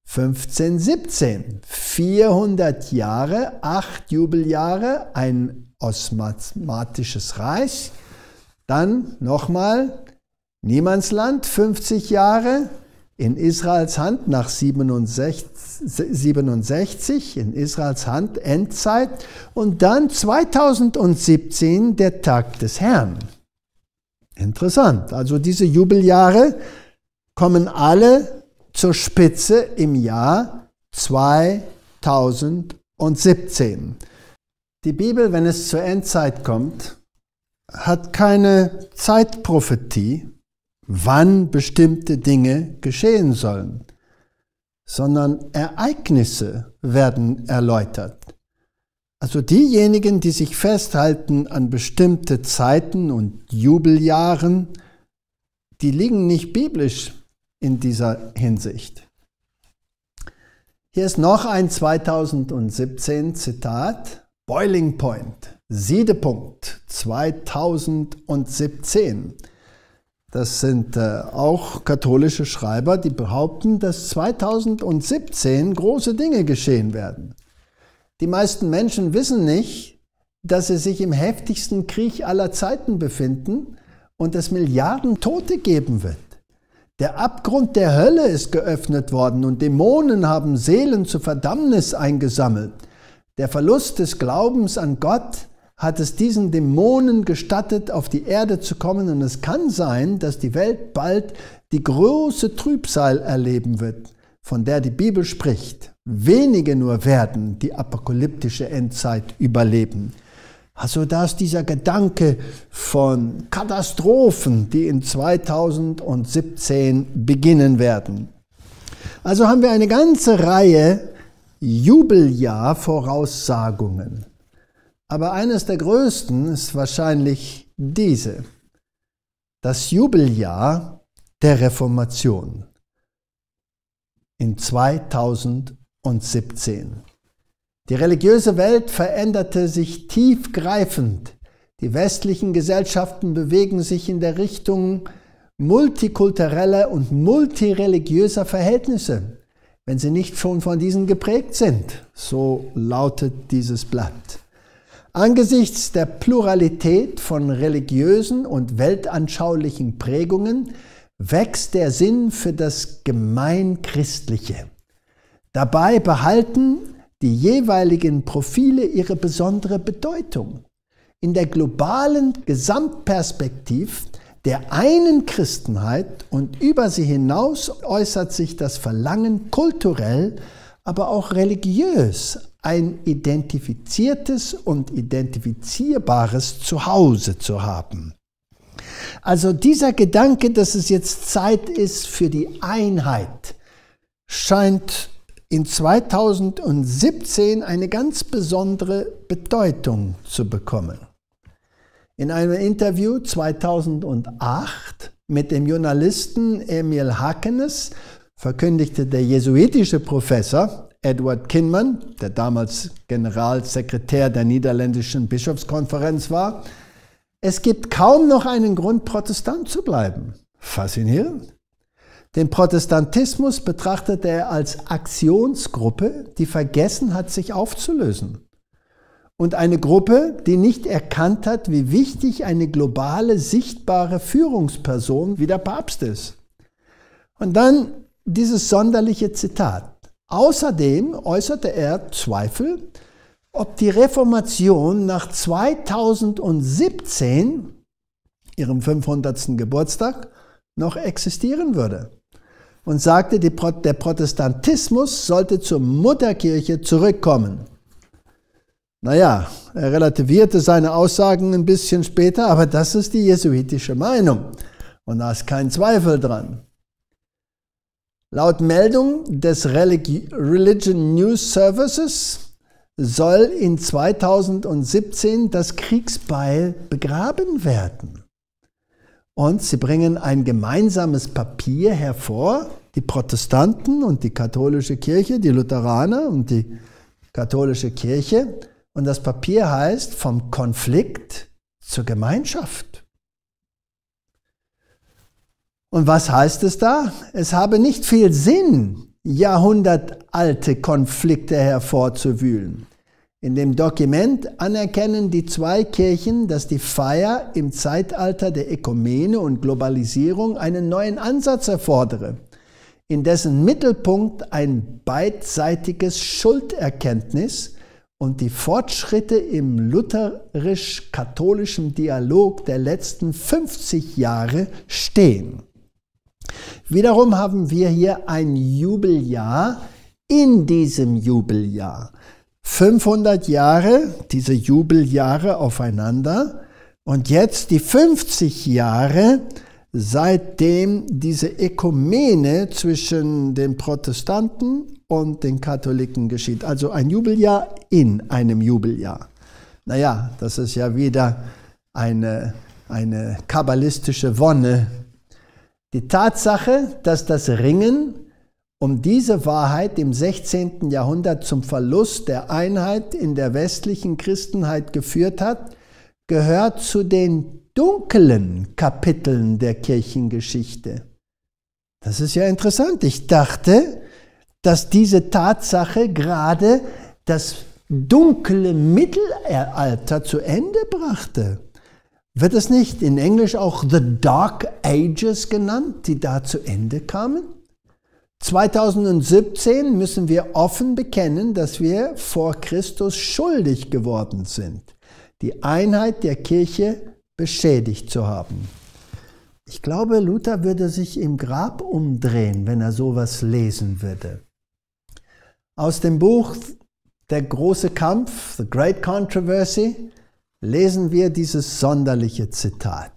1517. 400 Jahre, acht Jubeljahre, ein osmatisches Reich. Dann nochmal Niemandsland 50 Jahre, in Israels Hand nach 67, 67, in Israels Hand Endzeit und dann 2017 der Tag des Herrn. Interessant. Also diese Jubeljahre kommen alle zur Spitze im Jahr 2017. Die Bibel, wenn es zur Endzeit kommt, hat keine Zeitprophetie, wann bestimmte Dinge geschehen sollen, sondern Ereignisse werden erläutert. Also diejenigen, die sich festhalten an bestimmte Zeiten und Jubeljahren, die liegen nicht biblisch in dieser Hinsicht. Hier ist noch ein 2017 Zitat, Boiling Point, Siedepunkt 2017. Das sind äh, auch katholische Schreiber, die behaupten, dass 2017 große Dinge geschehen werden. Die meisten Menschen wissen nicht, dass sie sich im heftigsten Krieg aller Zeiten befinden und es Milliarden Tote geben wird. Der Abgrund der Hölle ist geöffnet worden und Dämonen haben Seelen zur Verdammnis eingesammelt. Der Verlust des Glaubens an Gott hat es diesen Dämonen gestattet, auf die Erde zu kommen. Und es kann sein, dass die Welt bald die große Trübsal erleben wird, von der die Bibel spricht. Wenige nur werden die apokalyptische Endzeit überleben. Also da ist dieser Gedanke von Katastrophen, die in 2017 beginnen werden. Also haben wir eine ganze Reihe Jubeljahr-Voraussagungen. Aber eines der größten ist wahrscheinlich diese. Das Jubeljahr der Reformation in 2017. Die religiöse Welt veränderte sich tiefgreifend. Die westlichen Gesellschaften bewegen sich in der Richtung multikultureller und multireligiöser Verhältnisse, wenn sie nicht schon von diesen geprägt sind. So lautet dieses Blatt. Angesichts der Pluralität von religiösen und weltanschaulichen Prägungen wächst der Sinn für das Gemeinchristliche. Dabei behalten die jeweiligen Profile ihre besondere Bedeutung. In der globalen Gesamtperspektive der einen Christenheit und über sie hinaus äußert sich das Verlangen kulturell aber auch religiös ein identifiziertes und identifizierbares Zuhause zu haben. Also dieser Gedanke, dass es jetzt Zeit ist für die Einheit, scheint in 2017 eine ganz besondere Bedeutung zu bekommen. In einem Interview 2008 mit dem Journalisten Emil Hakenes verkündigte der jesuitische Professor Edward Kinman, der damals Generalsekretär der niederländischen Bischofskonferenz war, es gibt kaum noch einen Grund, Protestant zu bleiben. Faszinierend. Den Protestantismus betrachtete er als Aktionsgruppe, die vergessen hat, sich aufzulösen. Und eine Gruppe, die nicht erkannt hat, wie wichtig eine globale, sichtbare Führungsperson wie der Papst ist. Und dann dieses sonderliche Zitat. Außerdem äußerte er Zweifel, ob die Reformation nach 2017, ihrem 500. Geburtstag, noch existieren würde und sagte, der Protestantismus sollte zur Mutterkirche zurückkommen. Naja, er relativierte seine Aussagen ein bisschen später, aber das ist die jesuitische Meinung und da ist kein Zweifel dran. Laut Meldung des Religi Religion News Services soll in 2017 das Kriegsbeil begraben werden. Und sie bringen ein gemeinsames Papier hervor, die Protestanten und die katholische Kirche, die Lutheraner und die katholische Kirche. Und das Papier heißt vom Konflikt zur Gemeinschaft. Und was heißt es da? Es habe nicht viel Sinn, jahrhundertalte Konflikte hervorzuwühlen. In dem Dokument anerkennen die zwei Kirchen, dass die Feier im Zeitalter der Ökumene und Globalisierung einen neuen Ansatz erfordere, in dessen Mittelpunkt ein beidseitiges Schulderkenntnis und die Fortschritte im lutherisch-katholischen Dialog der letzten 50 Jahre stehen. Wiederum haben wir hier ein Jubeljahr in diesem Jubeljahr. 500 Jahre, diese Jubeljahre aufeinander und jetzt die 50 Jahre, seitdem diese Ökumene zwischen den Protestanten und den Katholiken geschieht. Also ein Jubeljahr in einem Jubeljahr. Naja, das ist ja wieder eine, eine kabbalistische Wonne, die Tatsache, dass das Ringen um diese Wahrheit im 16. Jahrhundert zum Verlust der Einheit in der westlichen Christenheit geführt hat, gehört zu den dunklen Kapiteln der Kirchengeschichte. Das ist ja interessant. Ich dachte, dass diese Tatsache gerade das dunkle Mittelalter zu Ende brachte. Wird es nicht in Englisch auch The Dark Ages genannt, die da zu Ende kamen? 2017 müssen wir offen bekennen, dass wir vor Christus schuldig geworden sind, die Einheit der Kirche beschädigt zu haben. Ich glaube, Luther würde sich im Grab umdrehen, wenn er sowas lesen würde. Aus dem Buch Der große Kampf, The Great Controversy, lesen wir dieses sonderliche Zitat.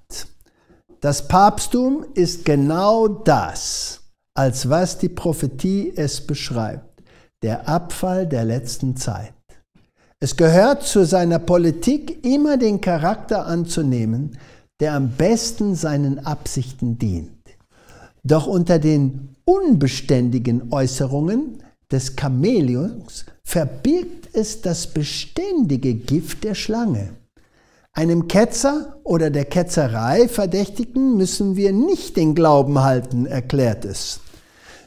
Das Papsttum ist genau das, als was die Prophetie es beschreibt, der Abfall der letzten Zeit. Es gehört zu seiner Politik, immer den Charakter anzunehmen, der am besten seinen Absichten dient. Doch unter den unbeständigen Äußerungen des Chamäleons verbirgt es das beständige Gift der Schlange. Einem Ketzer oder der Ketzerei Verdächtigen müssen wir nicht den Glauben halten, erklärt es.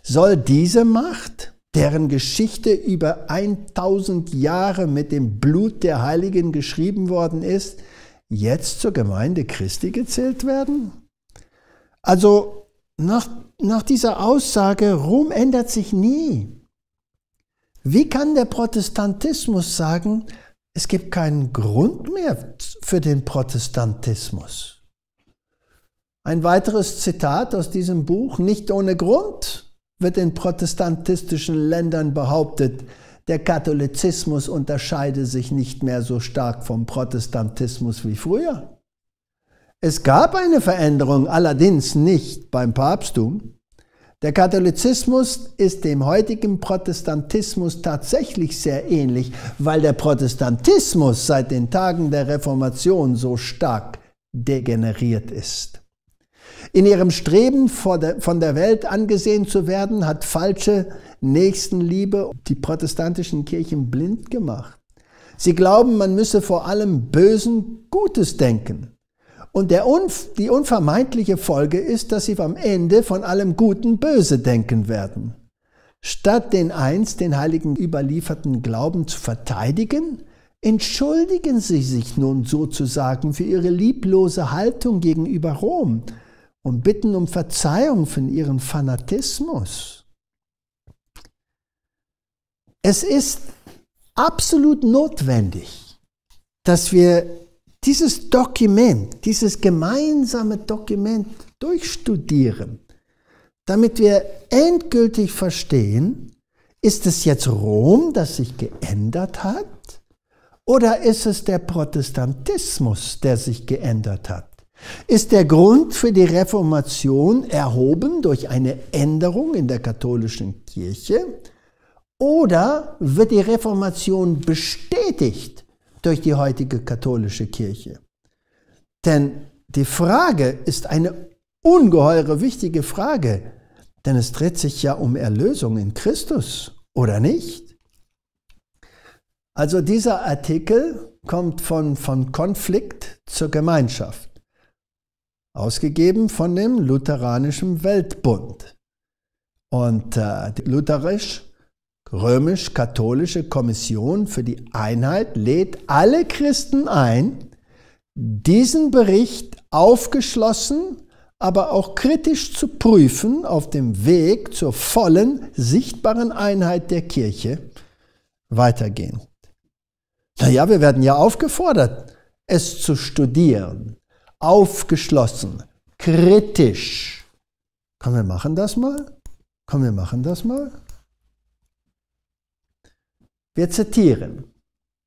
Soll diese Macht, deren Geschichte über 1000 Jahre mit dem Blut der Heiligen geschrieben worden ist, jetzt zur Gemeinde Christi gezählt werden? Also nach, nach dieser Aussage, Rom ändert sich nie. Wie kann der Protestantismus sagen, es gibt keinen Grund mehr für den Protestantismus. Ein weiteres Zitat aus diesem Buch, nicht ohne Grund wird in protestantistischen Ländern behauptet, der Katholizismus unterscheide sich nicht mehr so stark vom Protestantismus wie früher. Es gab eine Veränderung, allerdings nicht beim Papsttum. Der Katholizismus ist dem heutigen Protestantismus tatsächlich sehr ähnlich, weil der Protestantismus seit den Tagen der Reformation so stark degeneriert ist. In ihrem Streben von der Welt angesehen zu werden, hat falsche Nächstenliebe die protestantischen Kirchen blind gemacht. Sie glauben, man müsse vor allem Bösen Gutes denken. Und Unf die unvermeidliche Folge ist, dass sie am Ende von allem Guten Böse denken werden. Statt den einst den heiligen überlieferten Glauben zu verteidigen, entschuldigen sie sich nun sozusagen für ihre lieblose Haltung gegenüber Rom und bitten um Verzeihung für ihren Fanatismus. Es ist absolut notwendig, dass wir dieses Dokument, dieses gemeinsame Dokument durchstudieren, damit wir endgültig verstehen, ist es jetzt Rom, das sich geändert hat, oder ist es der Protestantismus, der sich geändert hat? Ist der Grund für die Reformation erhoben durch eine Änderung in der katholischen Kirche? Oder wird die Reformation bestätigt durch die heutige katholische Kirche. Denn die Frage ist eine ungeheure wichtige Frage, denn es dreht sich ja um Erlösung in Christus, oder nicht? Also dieser Artikel kommt von, von Konflikt zur Gemeinschaft, ausgegeben von dem Lutheranischen Weltbund. Und äh, lutherisch römisch-katholische Kommission für die Einheit lädt alle Christen ein, diesen Bericht aufgeschlossen, aber auch kritisch zu prüfen auf dem Weg zur vollen, sichtbaren Einheit der Kirche weitergehend. Naja, wir werden ja aufgefordert, es zu studieren, aufgeschlossen, kritisch. Komm, wir machen das mal? Komm, wir machen das mal? Wir zitieren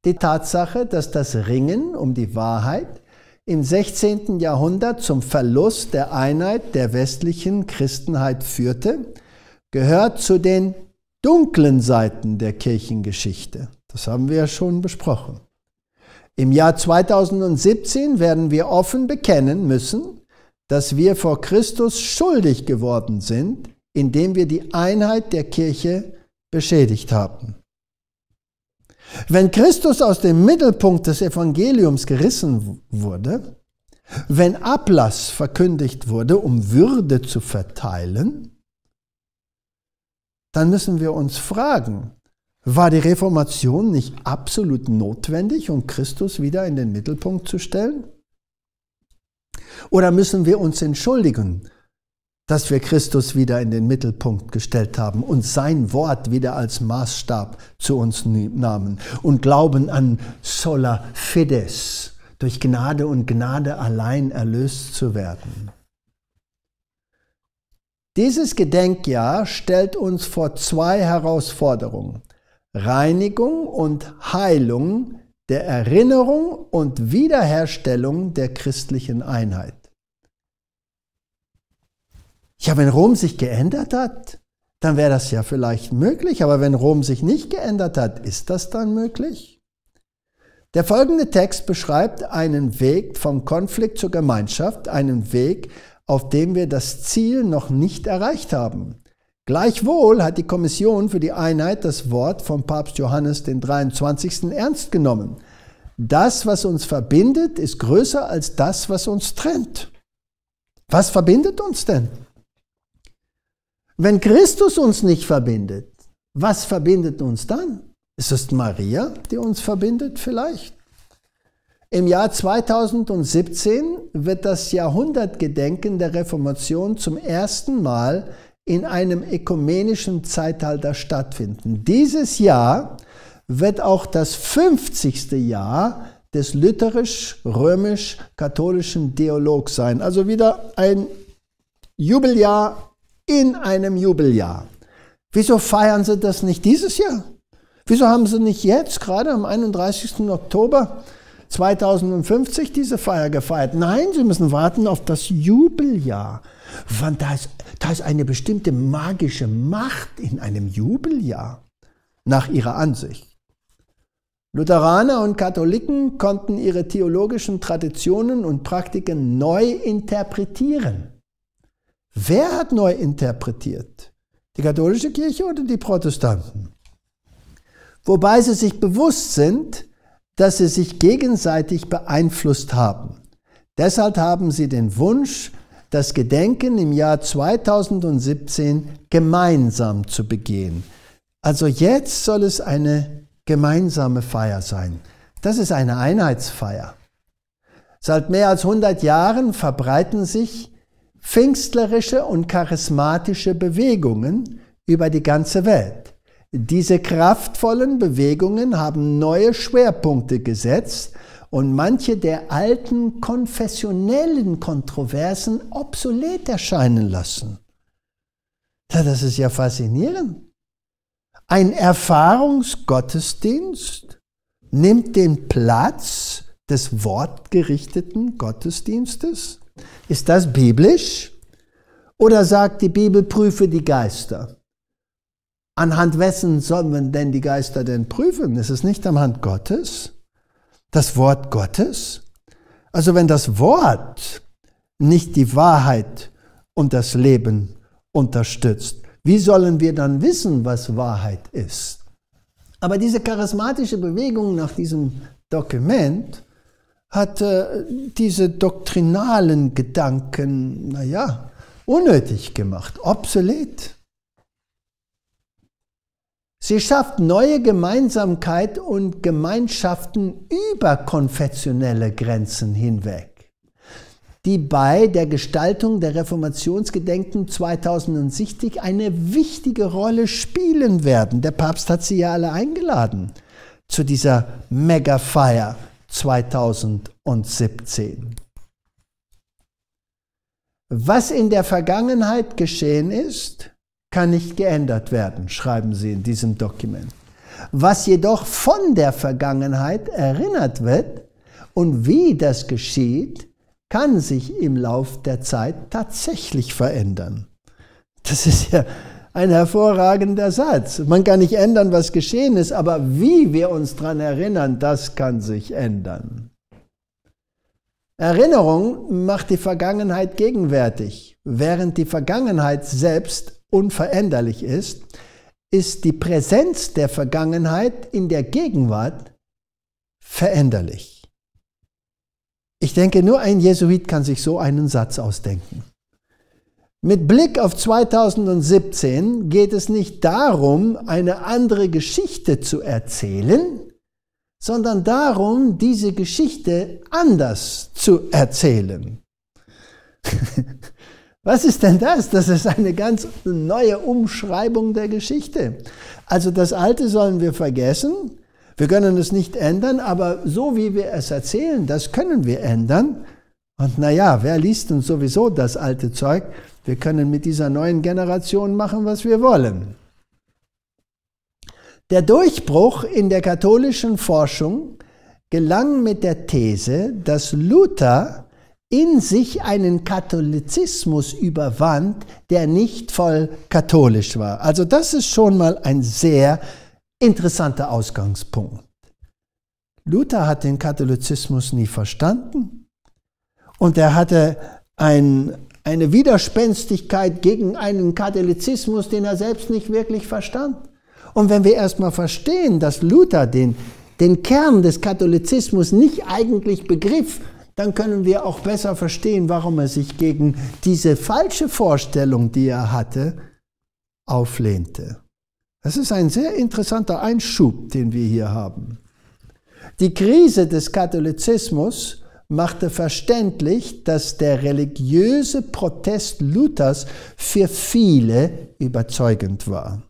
die Tatsache, dass das Ringen um die Wahrheit im 16. Jahrhundert zum Verlust der Einheit der westlichen Christenheit führte, gehört zu den dunklen Seiten der Kirchengeschichte. Das haben wir ja schon besprochen. Im Jahr 2017 werden wir offen bekennen müssen, dass wir vor Christus schuldig geworden sind, indem wir die Einheit der Kirche beschädigt haben. Wenn Christus aus dem Mittelpunkt des Evangeliums gerissen wurde, wenn Ablass verkündigt wurde, um Würde zu verteilen, dann müssen wir uns fragen, war die Reformation nicht absolut notwendig, um Christus wieder in den Mittelpunkt zu stellen? Oder müssen wir uns entschuldigen dass wir Christus wieder in den Mittelpunkt gestellt haben und sein Wort wieder als Maßstab zu uns nahmen und glauben an sola fides, durch Gnade und Gnade allein erlöst zu werden. Dieses Gedenkjahr stellt uns vor zwei Herausforderungen. Reinigung und Heilung der Erinnerung und Wiederherstellung der christlichen Einheit. Ja, wenn Rom sich geändert hat, dann wäre das ja vielleicht möglich, aber wenn Rom sich nicht geändert hat, ist das dann möglich? Der folgende Text beschreibt einen Weg vom Konflikt zur Gemeinschaft, einen Weg, auf dem wir das Ziel noch nicht erreicht haben. Gleichwohl hat die Kommission für die Einheit das Wort von Papst Johannes den 23. ernst genommen. Das, was uns verbindet, ist größer als das, was uns trennt. Was verbindet uns denn? Wenn Christus uns nicht verbindet, was verbindet uns dann? Ist es Maria, die uns verbindet vielleicht? Im Jahr 2017 wird das Jahrhundertgedenken der Reformation zum ersten Mal in einem ökumenischen Zeitalter stattfinden. Dieses Jahr wird auch das 50. Jahr des lutherisch-römisch-katholischen Dialogs sein. Also wieder ein Jubeljahr in einem Jubeljahr. Wieso feiern sie das nicht dieses Jahr? Wieso haben sie nicht jetzt, gerade am 31. Oktober 2050, diese Feier gefeiert? Nein, sie müssen warten auf das Jubeljahr. Wann da, ist, da ist eine bestimmte magische Macht in einem Jubeljahr, nach ihrer Ansicht. Lutheraner und Katholiken konnten ihre theologischen Traditionen und Praktiken neu interpretieren. Wer hat neu interpretiert? Die katholische Kirche oder die Protestanten? Wobei sie sich bewusst sind, dass sie sich gegenseitig beeinflusst haben. Deshalb haben sie den Wunsch, das Gedenken im Jahr 2017 gemeinsam zu begehen. Also jetzt soll es eine gemeinsame Feier sein. Das ist eine Einheitsfeier. Seit mehr als 100 Jahren verbreiten sich pfingstlerische und charismatische Bewegungen über die ganze Welt. Diese kraftvollen Bewegungen haben neue Schwerpunkte gesetzt und manche der alten konfessionellen Kontroversen obsolet erscheinen lassen. das ist ja faszinierend. Ein Erfahrungsgottesdienst nimmt den Platz des wortgerichteten Gottesdienstes. Ist das biblisch? Oder sagt die Bibel, prüfe die Geister? Anhand wessen sollen man denn die Geister denn prüfen? Ist es nicht anhand Gottes? Das Wort Gottes? Also wenn das Wort nicht die Wahrheit und das Leben unterstützt, wie sollen wir dann wissen, was Wahrheit ist? Aber diese charismatische Bewegung nach diesem Dokument hatte äh, diese doktrinalen Gedanken, naja, unnötig gemacht, obsolet. Sie schafft neue Gemeinsamkeit und Gemeinschaften über konfessionelle Grenzen hinweg, die bei der Gestaltung der Reformationsgedenken 2060 eine wichtige Rolle spielen werden. Der Papst hat sie ja alle eingeladen zu dieser Mega-Feier 2017. Was in der Vergangenheit geschehen ist, kann nicht geändert werden, schreiben sie in diesem Dokument. Was jedoch von der Vergangenheit erinnert wird und wie das geschieht, kann sich im Lauf der Zeit tatsächlich verändern. Das ist ja ein hervorragender Satz. Man kann nicht ändern, was geschehen ist, aber wie wir uns daran erinnern, das kann sich ändern. Erinnerung macht die Vergangenheit gegenwärtig. Während die Vergangenheit selbst unveränderlich ist, ist die Präsenz der Vergangenheit in der Gegenwart veränderlich. Ich denke, nur ein Jesuit kann sich so einen Satz ausdenken. Mit Blick auf 2017 geht es nicht darum, eine andere Geschichte zu erzählen, sondern darum, diese Geschichte anders zu erzählen. *laughs* Was ist denn das? Das ist eine ganz neue Umschreibung der Geschichte. Also das Alte sollen wir vergessen. Wir können es nicht ändern, aber so wie wir es erzählen, das können wir ändern. Und naja, wer liest denn sowieso das alte Zeug? Wir können mit dieser neuen Generation machen, was wir wollen. Der Durchbruch in der katholischen Forschung gelang mit der These, dass Luther in sich einen Katholizismus überwand, der nicht voll katholisch war. Also das ist schon mal ein sehr interessanter Ausgangspunkt. Luther hat den Katholizismus nie verstanden und er hatte ein, eine Widerspenstigkeit gegen einen Katholizismus, den er selbst nicht wirklich verstand. Und wenn wir erstmal verstehen, dass Luther den, den Kern des Katholizismus nicht eigentlich begriff, dann können wir auch besser verstehen, warum er sich gegen diese falsche Vorstellung, die er hatte, auflehnte. Das ist ein sehr interessanter Einschub, den wir hier haben. Die Krise des Katholizismus machte verständlich, dass der religiöse Protest Luthers für viele überzeugend war.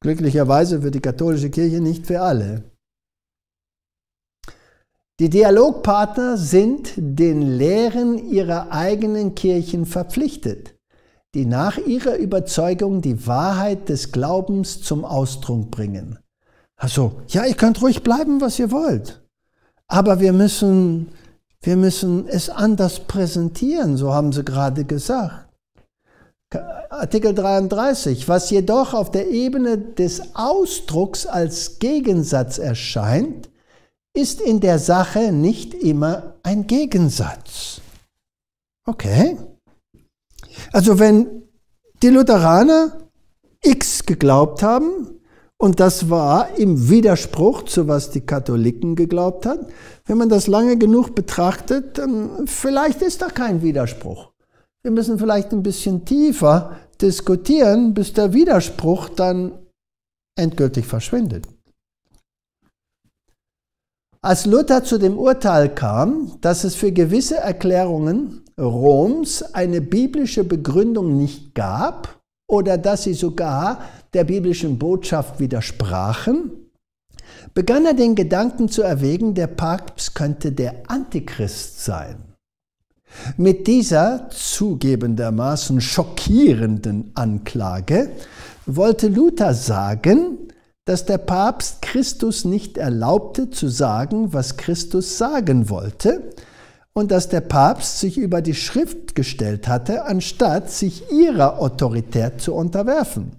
Glücklicherweise für die katholische Kirche nicht für alle. Die Dialogpartner sind den Lehren ihrer eigenen Kirchen verpflichtet, die nach ihrer Überzeugung die Wahrheit des Glaubens zum Ausdruck bringen. Also, ja, ihr könnt ruhig bleiben, was ihr wollt. Aber wir müssen, wir müssen es anders präsentieren, so haben sie gerade gesagt. Artikel 33, was jedoch auf der Ebene des Ausdrucks als Gegensatz erscheint, ist in der Sache nicht immer ein Gegensatz. Okay? Also wenn die Lutheraner X geglaubt haben, und das war im Widerspruch zu was die Katholiken geglaubt haben. Wenn man das lange genug betrachtet, vielleicht ist da kein Widerspruch. Wir müssen vielleicht ein bisschen tiefer diskutieren, bis der Widerspruch dann endgültig verschwindet. Als Luther zu dem Urteil kam, dass es für gewisse Erklärungen Roms eine biblische Begründung nicht gab oder dass sie sogar der biblischen Botschaft widersprachen, begann er den Gedanken zu erwägen, der Papst könnte der Antichrist sein. Mit dieser zugebendermaßen schockierenden Anklage wollte Luther sagen, dass der Papst Christus nicht erlaubte zu sagen, was Christus sagen wollte, und dass der Papst sich über die Schrift gestellt hatte, anstatt sich ihrer Autorität zu unterwerfen.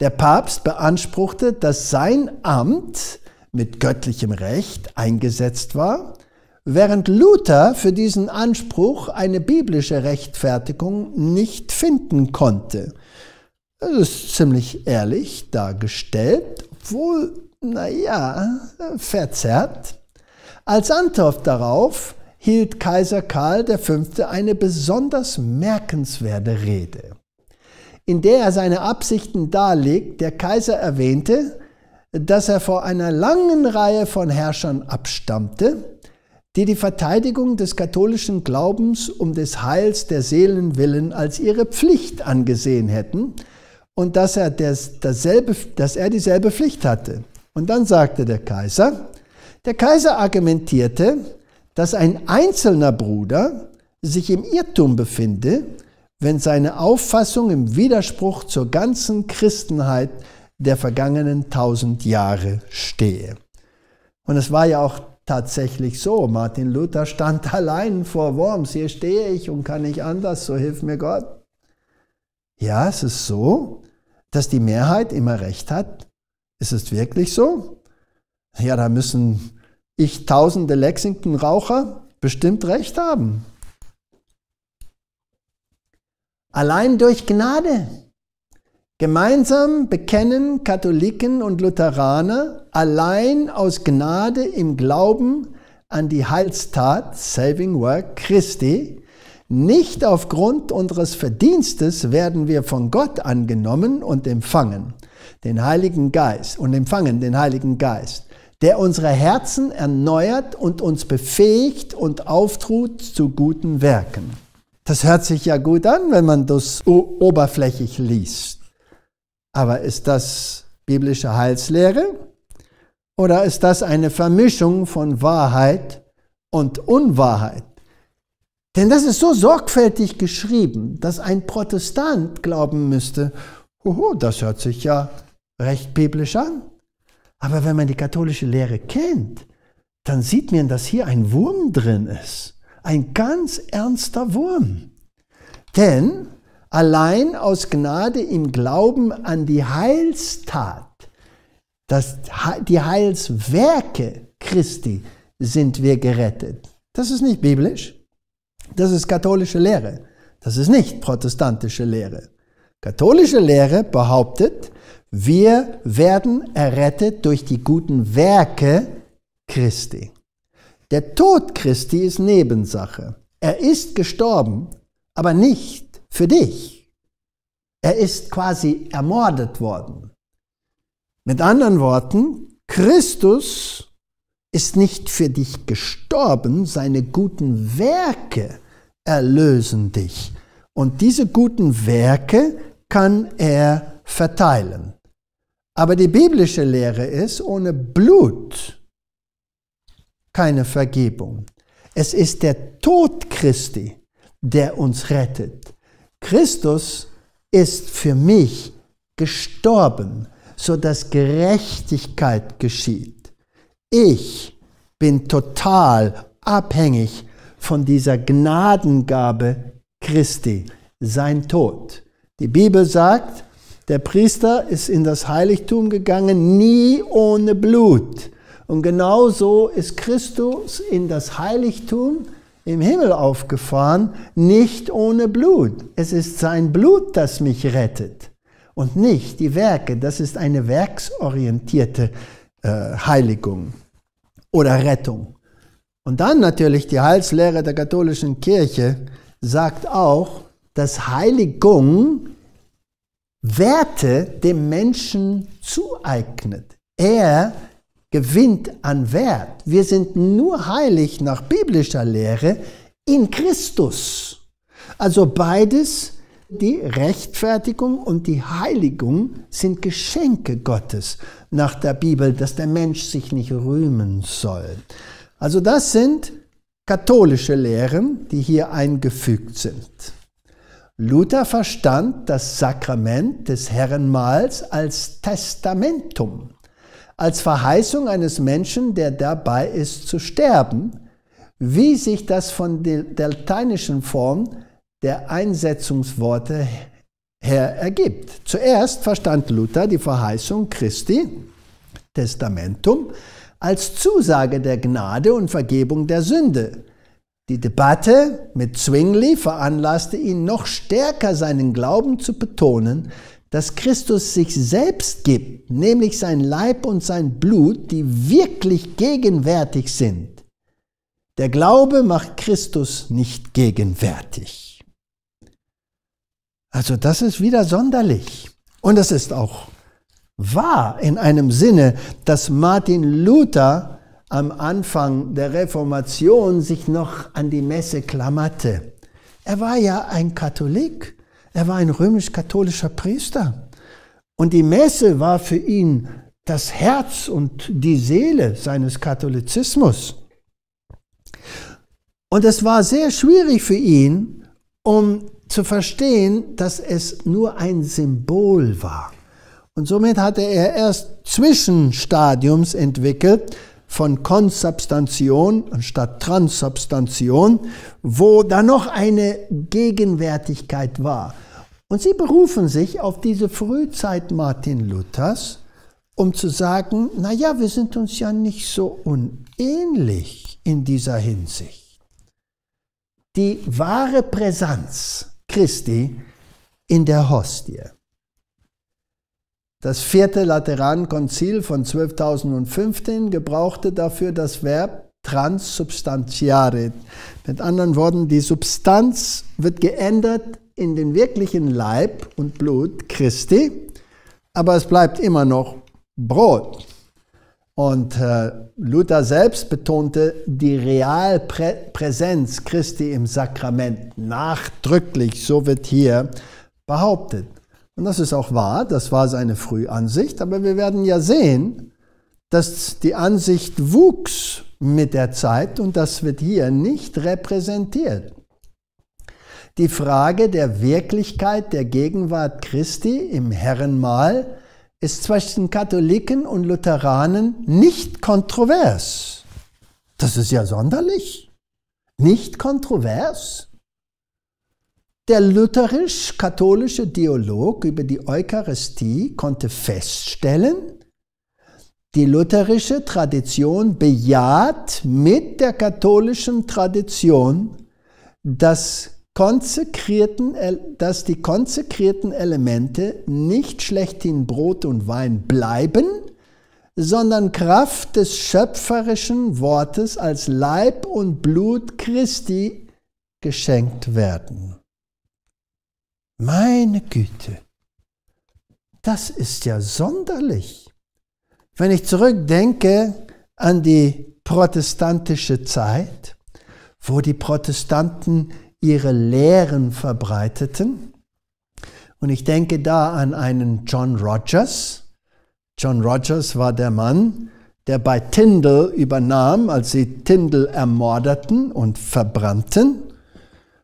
Der Papst beanspruchte, dass sein Amt mit göttlichem Recht eingesetzt war, während Luther für diesen Anspruch eine biblische Rechtfertigung nicht finden konnte. Das ist ziemlich ehrlich dargestellt, obwohl, naja, verzerrt. Als Antwort darauf hielt Kaiser Karl V. eine besonders merkenswerte Rede in der er seine Absichten darlegt, der Kaiser erwähnte, dass er vor einer langen Reihe von Herrschern abstammte, die die Verteidigung des katholischen Glaubens um des Heils der Seelen willen als ihre Pflicht angesehen hätten und dass er, des, dasselbe, dass er dieselbe Pflicht hatte. Und dann sagte der Kaiser, der Kaiser argumentierte, dass ein einzelner Bruder sich im Irrtum befinde, wenn seine Auffassung im Widerspruch zur ganzen Christenheit der vergangenen tausend Jahre stehe. Und es war ja auch tatsächlich so. Martin Luther stand *laughs* allein vor Worms. Hier stehe ich und kann nicht anders, so hilf mir Gott. Ja, es ist so, dass die Mehrheit immer recht hat. Ist es wirklich so? Ja, da müssen ich tausende Lexington-Raucher bestimmt recht haben. Allein durch Gnade. Gemeinsam bekennen Katholiken und Lutheraner allein aus Gnade im Glauben an die Heilstat, Saving Work Christi, nicht aufgrund unseres Verdienstes werden wir von Gott angenommen und empfangen den Heiligen Geist und empfangen den Heiligen Geist, der unsere Herzen erneuert und uns befähigt und auftrut zu guten Werken. Das hört sich ja gut an, wenn man das oberflächlich liest. Aber ist das biblische Heilslehre? Oder ist das eine Vermischung von Wahrheit und Unwahrheit? Denn das ist so sorgfältig geschrieben, dass ein Protestant glauben müsste, hoho, das hört sich ja recht biblisch an. Aber wenn man die katholische Lehre kennt, dann sieht man, dass hier ein Wurm drin ist ein ganz ernster Wurm. Denn allein aus Gnade im Glauben an die Heilstat, das, die Heilswerke Christi sind wir gerettet. Das ist nicht biblisch, das ist katholische Lehre, das ist nicht protestantische Lehre. Katholische Lehre behauptet, wir werden errettet durch die guten Werke Christi. Der Tod Christi ist Nebensache. Er ist gestorben, aber nicht für dich. Er ist quasi ermordet worden. Mit anderen Worten, Christus ist nicht für dich gestorben, seine guten Werke erlösen dich. Und diese guten Werke kann er verteilen. Aber die biblische Lehre ist, ohne Blut keine Vergebung. Es ist der Tod Christi, der uns rettet. Christus ist für mich gestorben, so dass Gerechtigkeit geschieht. Ich bin total abhängig von dieser Gnadengabe Christi, sein Tod. Die Bibel sagt, der Priester ist in das Heiligtum gegangen, nie ohne Blut. Und genau so ist Christus in das Heiligtum im Himmel aufgefahren, nicht ohne Blut. Es ist sein Blut, das mich rettet und nicht die Werke. Das ist eine werksorientierte äh, Heiligung oder Rettung. Und dann natürlich die Heilslehre der katholischen Kirche sagt auch, dass Heiligung Werte dem Menschen zueignet. Er gewinnt an Wert. Wir sind nur heilig nach biblischer Lehre in Christus. Also beides, die Rechtfertigung und die Heiligung sind Geschenke Gottes nach der Bibel, dass der Mensch sich nicht rühmen soll. Also das sind katholische Lehren, die hier eingefügt sind. Luther verstand das Sakrament des Herrenmahls als Testamentum als Verheißung eines Menschen, der dabei ist zu sterben, wie sich das von der lateinischen Form der Einsetzungsworte her ergibt. Zuerst verstand Luther die Verheißung Christi, Testamentum, als Zusage der Gnade und Vergebung der Sünde. Die Debatte mit Zwingli veranlasste ihn noch stärker seinen Glauben zu betonen, dass Christus sich selbst gibt, nämlich sein Leib und sein Blut, die wirklich gegenwärtig sind. Der Glaube macht Christus nicht gegenwärtig. Also das ist wieder sonderlich. Und es ist auch wahr in einem Sinne, dass Martin Luther am Anfang der Reformation sich noch an die Messe klammerte. Er war ja ein Katholik er war ein römisch-katholischer Priester. Und die Messe war für ihn das Herz und die Seele seines Katholizismus. Und es war sehr schwierig für ihn, um zu verstehen, dass es nur ein Symbol war. Und somit hatte er erst Zwischenstadiums entwickelt von Konsubstantion anstatt Transubstantion, wo da noch eine Gegenwärtigkeit war. Und sie berufen sich auf diese Frühzeit Martin Luthers, um zu sagen, na ja, wir sind uns ja nicht so unähnlich in dieser Hinsicht. Die wahre Präsenz Christi in der Hostie. Das vierte Laterankonzil von 12.015 gebrauchte dafür das Verb transsubstantiare. Mit anderen Worten, die Substanz wird geändert in den wirklichen Leib und Blut Christi, aber es bleibt immer noch Brot. Und äh, Luther selbst betonte die Realpräsenz Christi im Sakrament nachdrücklich, so wird hier behauptet. Und das ist auch wahr, das war seine Frühansicht, aber wir werden ja sehen, dass die Ansicht wuchs mit der Zeit und das wird hier nicht repräsentiert die Frage der Wirklichkeit der Gegenwart Christi im Herrenmahl ist zwischen Katholiken und Lutheranen nicht kontrovers. Das ist ja sonderlich. Nicht kontrovers. Der lutherisch-katholische Dialog über die Eucharistie konnte feststellen, die lutherische Tradition bejaht mit der katholischen Tradition, dass konsekrierten, dass die konsekrierten Elemente nicht schlechthin Brot und Wein bleiben, sondern Kraft des schöpferischen Wortes als Leib und Blut Christi geschenkt werden. Meine Güte, das ist ja sonderlich. Wenn ich zurückdenke an die protestantische Zeit, wo die Protestanten ihre Lehren verbreiteten. Und ich denke da an einen John Rogers. John Rogers war der Mann, der bei Tyndall übernahm, als sie Tyndall ermordeten und verbrannten,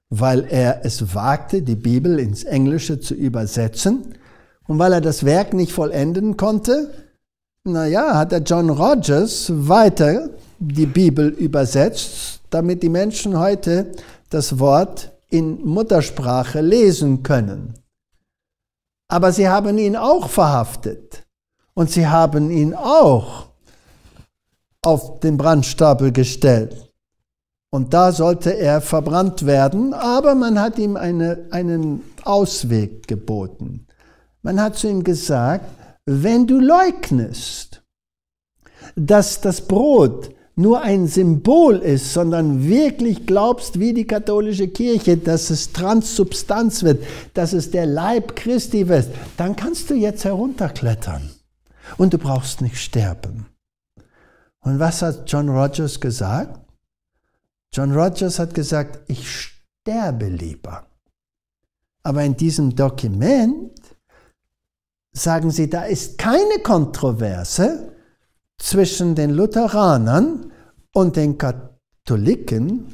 weil er es wagte, die Bibel ins Englische zu übersetzen. Und weil er das Werk nicht vollenden konnte, naja, hat der John Rogers weiter die Bibel übersetzt, damit die Menschen heute das Wort in Muttersprache lesen können. Aber sie haben ihn auch verhaftet und sie haben ihn auch auf den Brandstapel gestellt. Und da sollte er verbrannt werden, aber man hat ihm eine, einen Ausweg geboten. Man hat zu ihm gesagt, wenn du leugnest, dass das Brot nur ein Symbol ist, sondern wirklich glaubst wie die katholische Kirche, dass es Transsubstanz wird, dass es der Leib Christi wird, dann kannst du jetzt herunterklettern und du brauchst nicht sterben. Und was hat John Rogers gesagt? John Rogers hat gesagt, ich sterbe lieber. Aber in diesem Dokument sagen sie, da ist keine Kontroverse, zwischen den Lutheranern und den Katholiken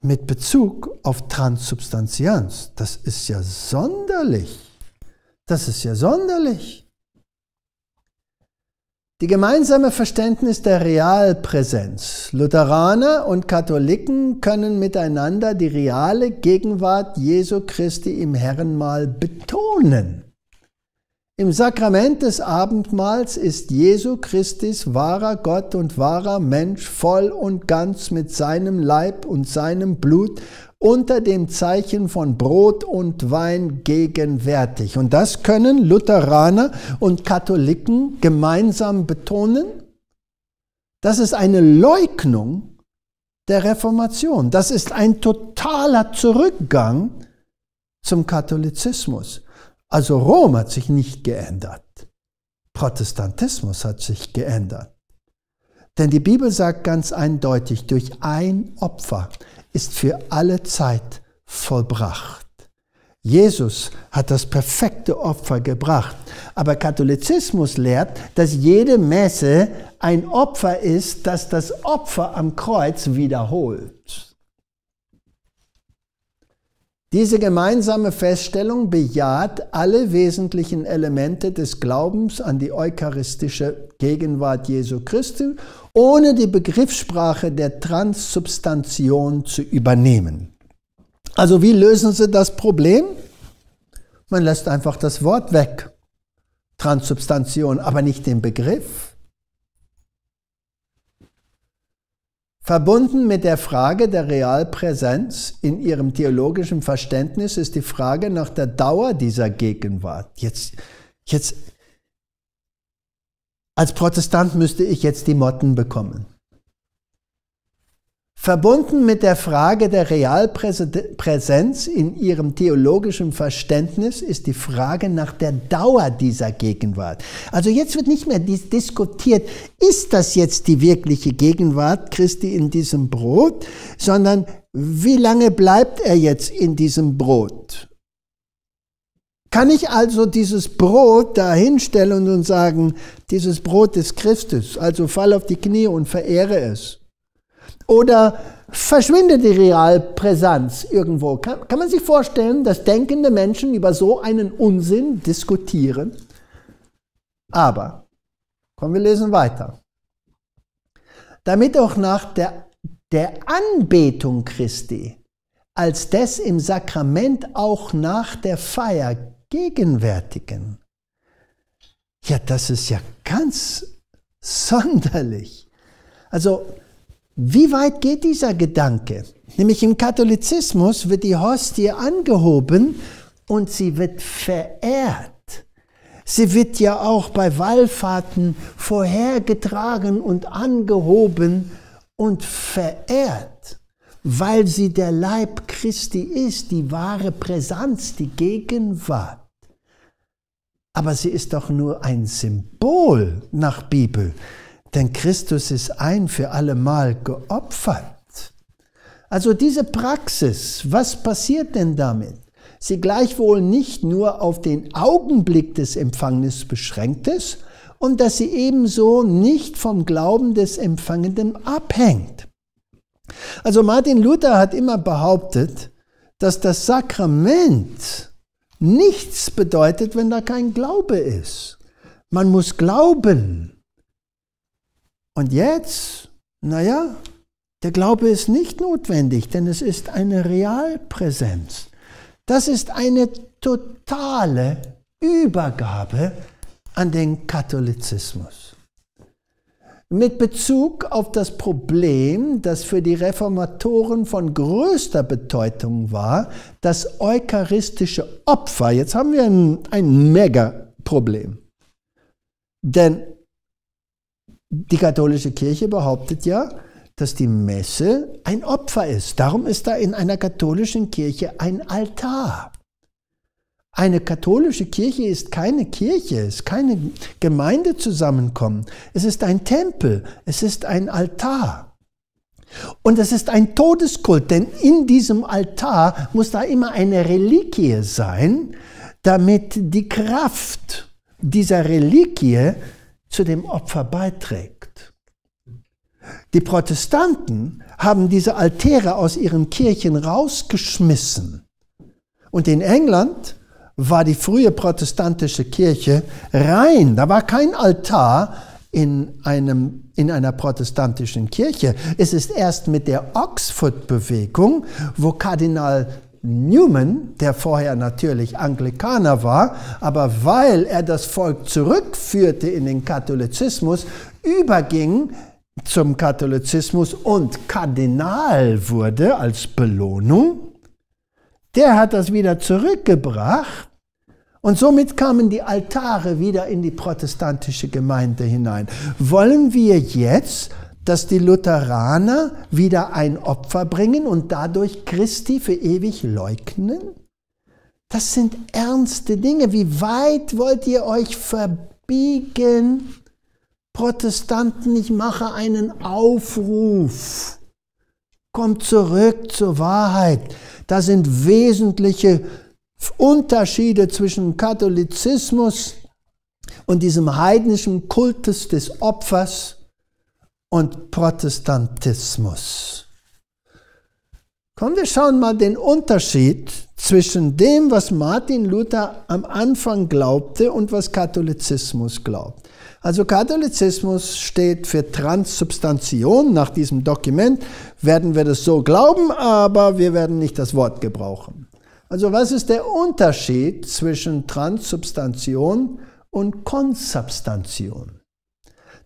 mit Bezug auf Transubstantianz. Das ist ja sonderlich. Das ist ja sonderlich. Die gemeinsame Verständnis der Realpräsenz. Lutheraner und Katholiken können miteinander die reale Gegenwart Jesu Christi im Herrenmahl betonen. Im Sakrament des Abendmahls ist Jesu Christus wahrer Gott und wahrer Mensch voll und ganz mit seinem Leib und seinem Blut unter dem Zeichen von Brot und Wein gegenwärtig. Und das können Lutheraner und Katholiken gemeinsam betonen. Das ist eine Leugnung der Reformation. Das ist ein totaler Zurückgang zum Katholizismus. Also Rom hat sich nicht geändert. Protestantismus hat sich geändert. Denn die Bibel sagt ganz eindeutig, durch ein Opfer ist für alle Zeit vollbracht. Jesus hat das perfekte Opfer gebracht. Aber Katholizismus lehrt, dass jede Messe ein Opfer ist, das das Opfer am Kreuz wiederholt. Diese gemeinsame Feststellung bejaht alle wesentlichen Elemente des Glaubens an die eucharistische Gegenwart Jesu Christi, ohne die Begriffssprache der Transsubstantion zu übernehmen. Also wie lösen Sie das Problem? Man lässt einfach das Wort weg, Transsubstantion, aber nicht den Begriff. Verbunden mit der Frage der Realpräsenz in ihrem theologischen Verständnis ist die Frage nach der Dauer dieser Gegenwart. Jetzt, jetzt, als Protestant müsste ich jetzt die Motten bekommen verbunden mit der Frage der Realpräsenz in ihrem theologischen Verständnis ist die Frage nach der Dauer dieser Gegenwart. Also jetzt wird nicht mehr diskutiert, ist das jetzt die wirkliche Gegenwart Christi in diesem Brot, sondern wie lange bleibt er jetzt in diesem Brot? Kann ich also dieses Brot da hinstellen und sagen, dieses Brot des Christus, also fall auf die Knie und verehre es? Oder verschwindet die Realpräsenz irgendwo? Kann, kann man sich vorstellen, dass denkende Menschen über so einen Unsinn diskutieren? Aber, kommen wir lesen weiter. Damit auch nach der, der Anbetung Christi als des im Sakrament auch nach der Feier gegenwärtigen. Ja, das ist ja ganz *laughs* sonderlich. Also wie weit geht dieser Gedanke? Nämlich im Katholizismus wird die Hostie angehoben und sie wird verehrt. Sie wird ja auch bei Wallfahrten vorhergetragen und angehoben und verehrt, weil sie der Leib Christi ist, die wahre Präsenz, die Gegenwart. Aber sie ist doch nur ein Symbol nach Bibel. Denn Christus ist ein für allemal geopfert. Also diese Praxis, was passiert denn damit? Sie gleichwohl nicht nur auf den Augenblick des Empfangnis beschränkt ist und dass sie ebenso nicht vom Glauben des Empfangenden abhängt. Also Martin Luther hat immer behauptet, dass das Sakrament nichts bedeutet, wenn da kein Glaube ist. Man muss glauben, und jetzt, naja, der Glaube ist nicht notwendig, denn es ist eine Realpräsenz. Das ist eine totale Übergabe an den Katholizismus. Mit Bezug auf das Problem, das für die Reformatoren von größter Bedeutung war, das eucharistische Opfer. Jetzt haben wir ein, ein Mega-Problem. Denn die katholische Kirche behauptet ja, dass die Messe ein Opfer ist. Darum ist da in einer katholischen Kirche ein Altar. Eine katholische Kirche ist keine Kirche, ist keine Gemeinde zusammenkommen. Es ist ein Tempel, es ist ein Altar. Und es ist ein Todeskult, denn in diesem Altar muss da immer eine Reliquie sein, damit die Kraft dieser Reliquie zu dem Opfer beiträgt. Die Protestanten haben diese Altäre aus ihren Kirchen rausgeschmissen. Und in England war die frühe protestantische Kirche rein. Da war kein Altar in, einem, in einer protestantischen Kirche. Es ist erst mit der Oxford-Bewegung, wo Kardinal Newman, der vorher natürlich Anglikaner war, aber weil er das Volk zurückführte in den Katholizismus, überging zum Katholizismus und Kardinal wurde als Belohnung, der hat das wieder zurückgebracht und somit kamen die Altare wieder in die protestantische Gemeinde hinein. Wollen wir jetzt dass die Lutheraner wieder ein Opfer bringen und dadurch Christi für ewig leugnen? Das sind ernste Dinge. Wie weit wollt ihr euch verbiegen? Protestanten, ich mache einen Aufruf. Kommt zurück zur Wahrheit. Da sind wesentliche Unterschiede zwischen Katholizismus und diesem heidnischen Kultus des Opfers und Protestantismus. Komm, wir schauen mal den Unterschied zwischen dem, was Martin Luther am Anfang glaubte und was Katholizismus glaubt. Also Katholizismus steht für Transsubstantion. Nach diesem Dokument werden wir das so glauben, aber wir werden nicht das Wort gebrauchen. Also was ist der Unterschied zwischen Transsubstantion und Konsubstantion?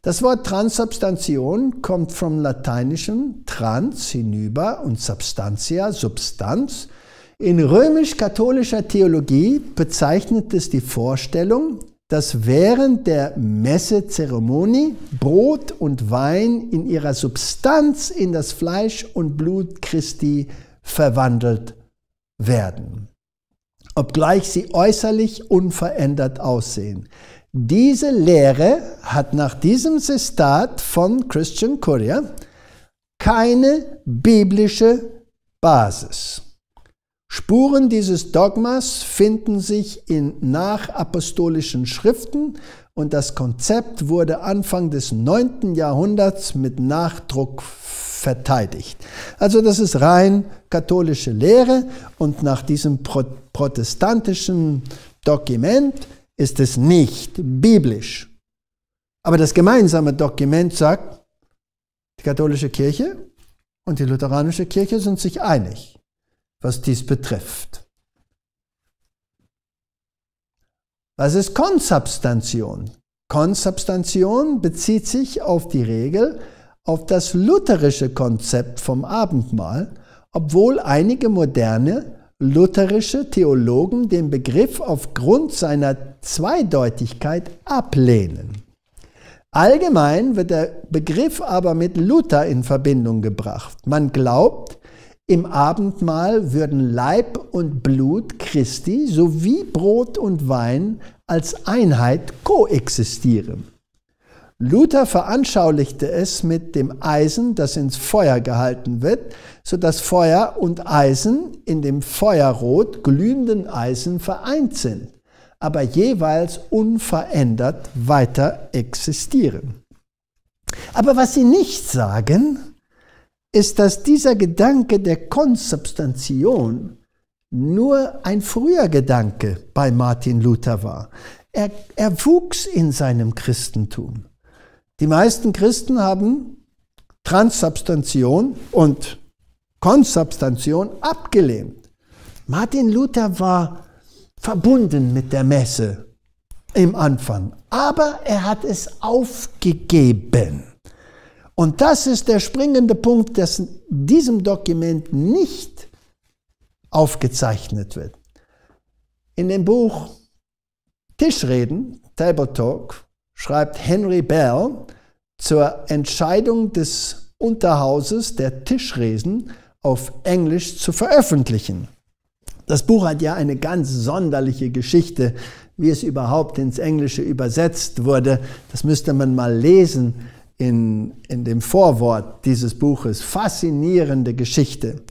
Das Wort Transubstantion kommt vom lateinischen trans hinüber und substantia, Substanz. In römisch-katholischer Theologie bezeichnet es die Vorstellung, dass während der Messezeremonie Brot und Wein in ihrer Substanz in das Fleisch und Blut Christi verwandelt werden, obgleich sie äußerlich unverändert aussehen. Diese Lehre hat nach diesem Zitat von Christian Courier keine biblische Basis. Spuren dieses Dogmas finden sich in nachapostolischen Schriften und das Konzept wurde Anfang des 9. Jahrhunderts mit Nachdruck verteidigt. Also das ist rein katholische Lehre und nach diesem protestantischen Dokument ist es nicht biblisch. Aber das gemeinsame Dokument sagt, die katholische Kirche und die lutheranische Kirche sind sich einig, was dies betrifft. Was ist Konsubstantion? Konsubstantion bezieht sich auf die Regel, auf das lutherische Konzept vom Abendmahl, obwohl einige moderne lutherische Theologen den Begriff aufgrund seiner Zweideutigkeit ablehnen. Allgemein wird der Begriff aber mit Luther in Verbindung gebracht. Man glaubt, im Abendmahl würden Leib und Blut Christi sowie Brot und Wein als Einheit koexistieren. Luther veranschaulichte es mit dem Eisen, das ins Feuer gehalten wird, sodass Feuer und Eisen in dem feuerrot glühenden Eisen vereint sind, aber jeweils unverändert weiter existieren. Aber was sie nicht sagen, ist, dass dieser Gedanke der Konsubstantion nur ein früher Gedanke bei Martin Luther war. Er, er wuchs in seinem Christentum. Die meisten Christen haben Transsubstantion und Konsubstantion abgelehnt. Martin Luther war verbunden mit der Messe im Anfang, aber er hat es aufgegeben. Und das ist der springende Punkt, dass in diesem Dokument nicht aufgezeichnet wird. In dem Buch Tischreden, Table Talk, schreibt Henry Bell zur Entscheidung des Unterhauses der Tischresen, auf Englisch zu veröffentlichen. Das Buch hat ja eine ganz sonderliche Geschichte, wie es überhaupt ins Englische übersetzt wurde. Das müsste man mal lesen in, in dem Vorwort dieses Buches. Faszinierende Geschichte.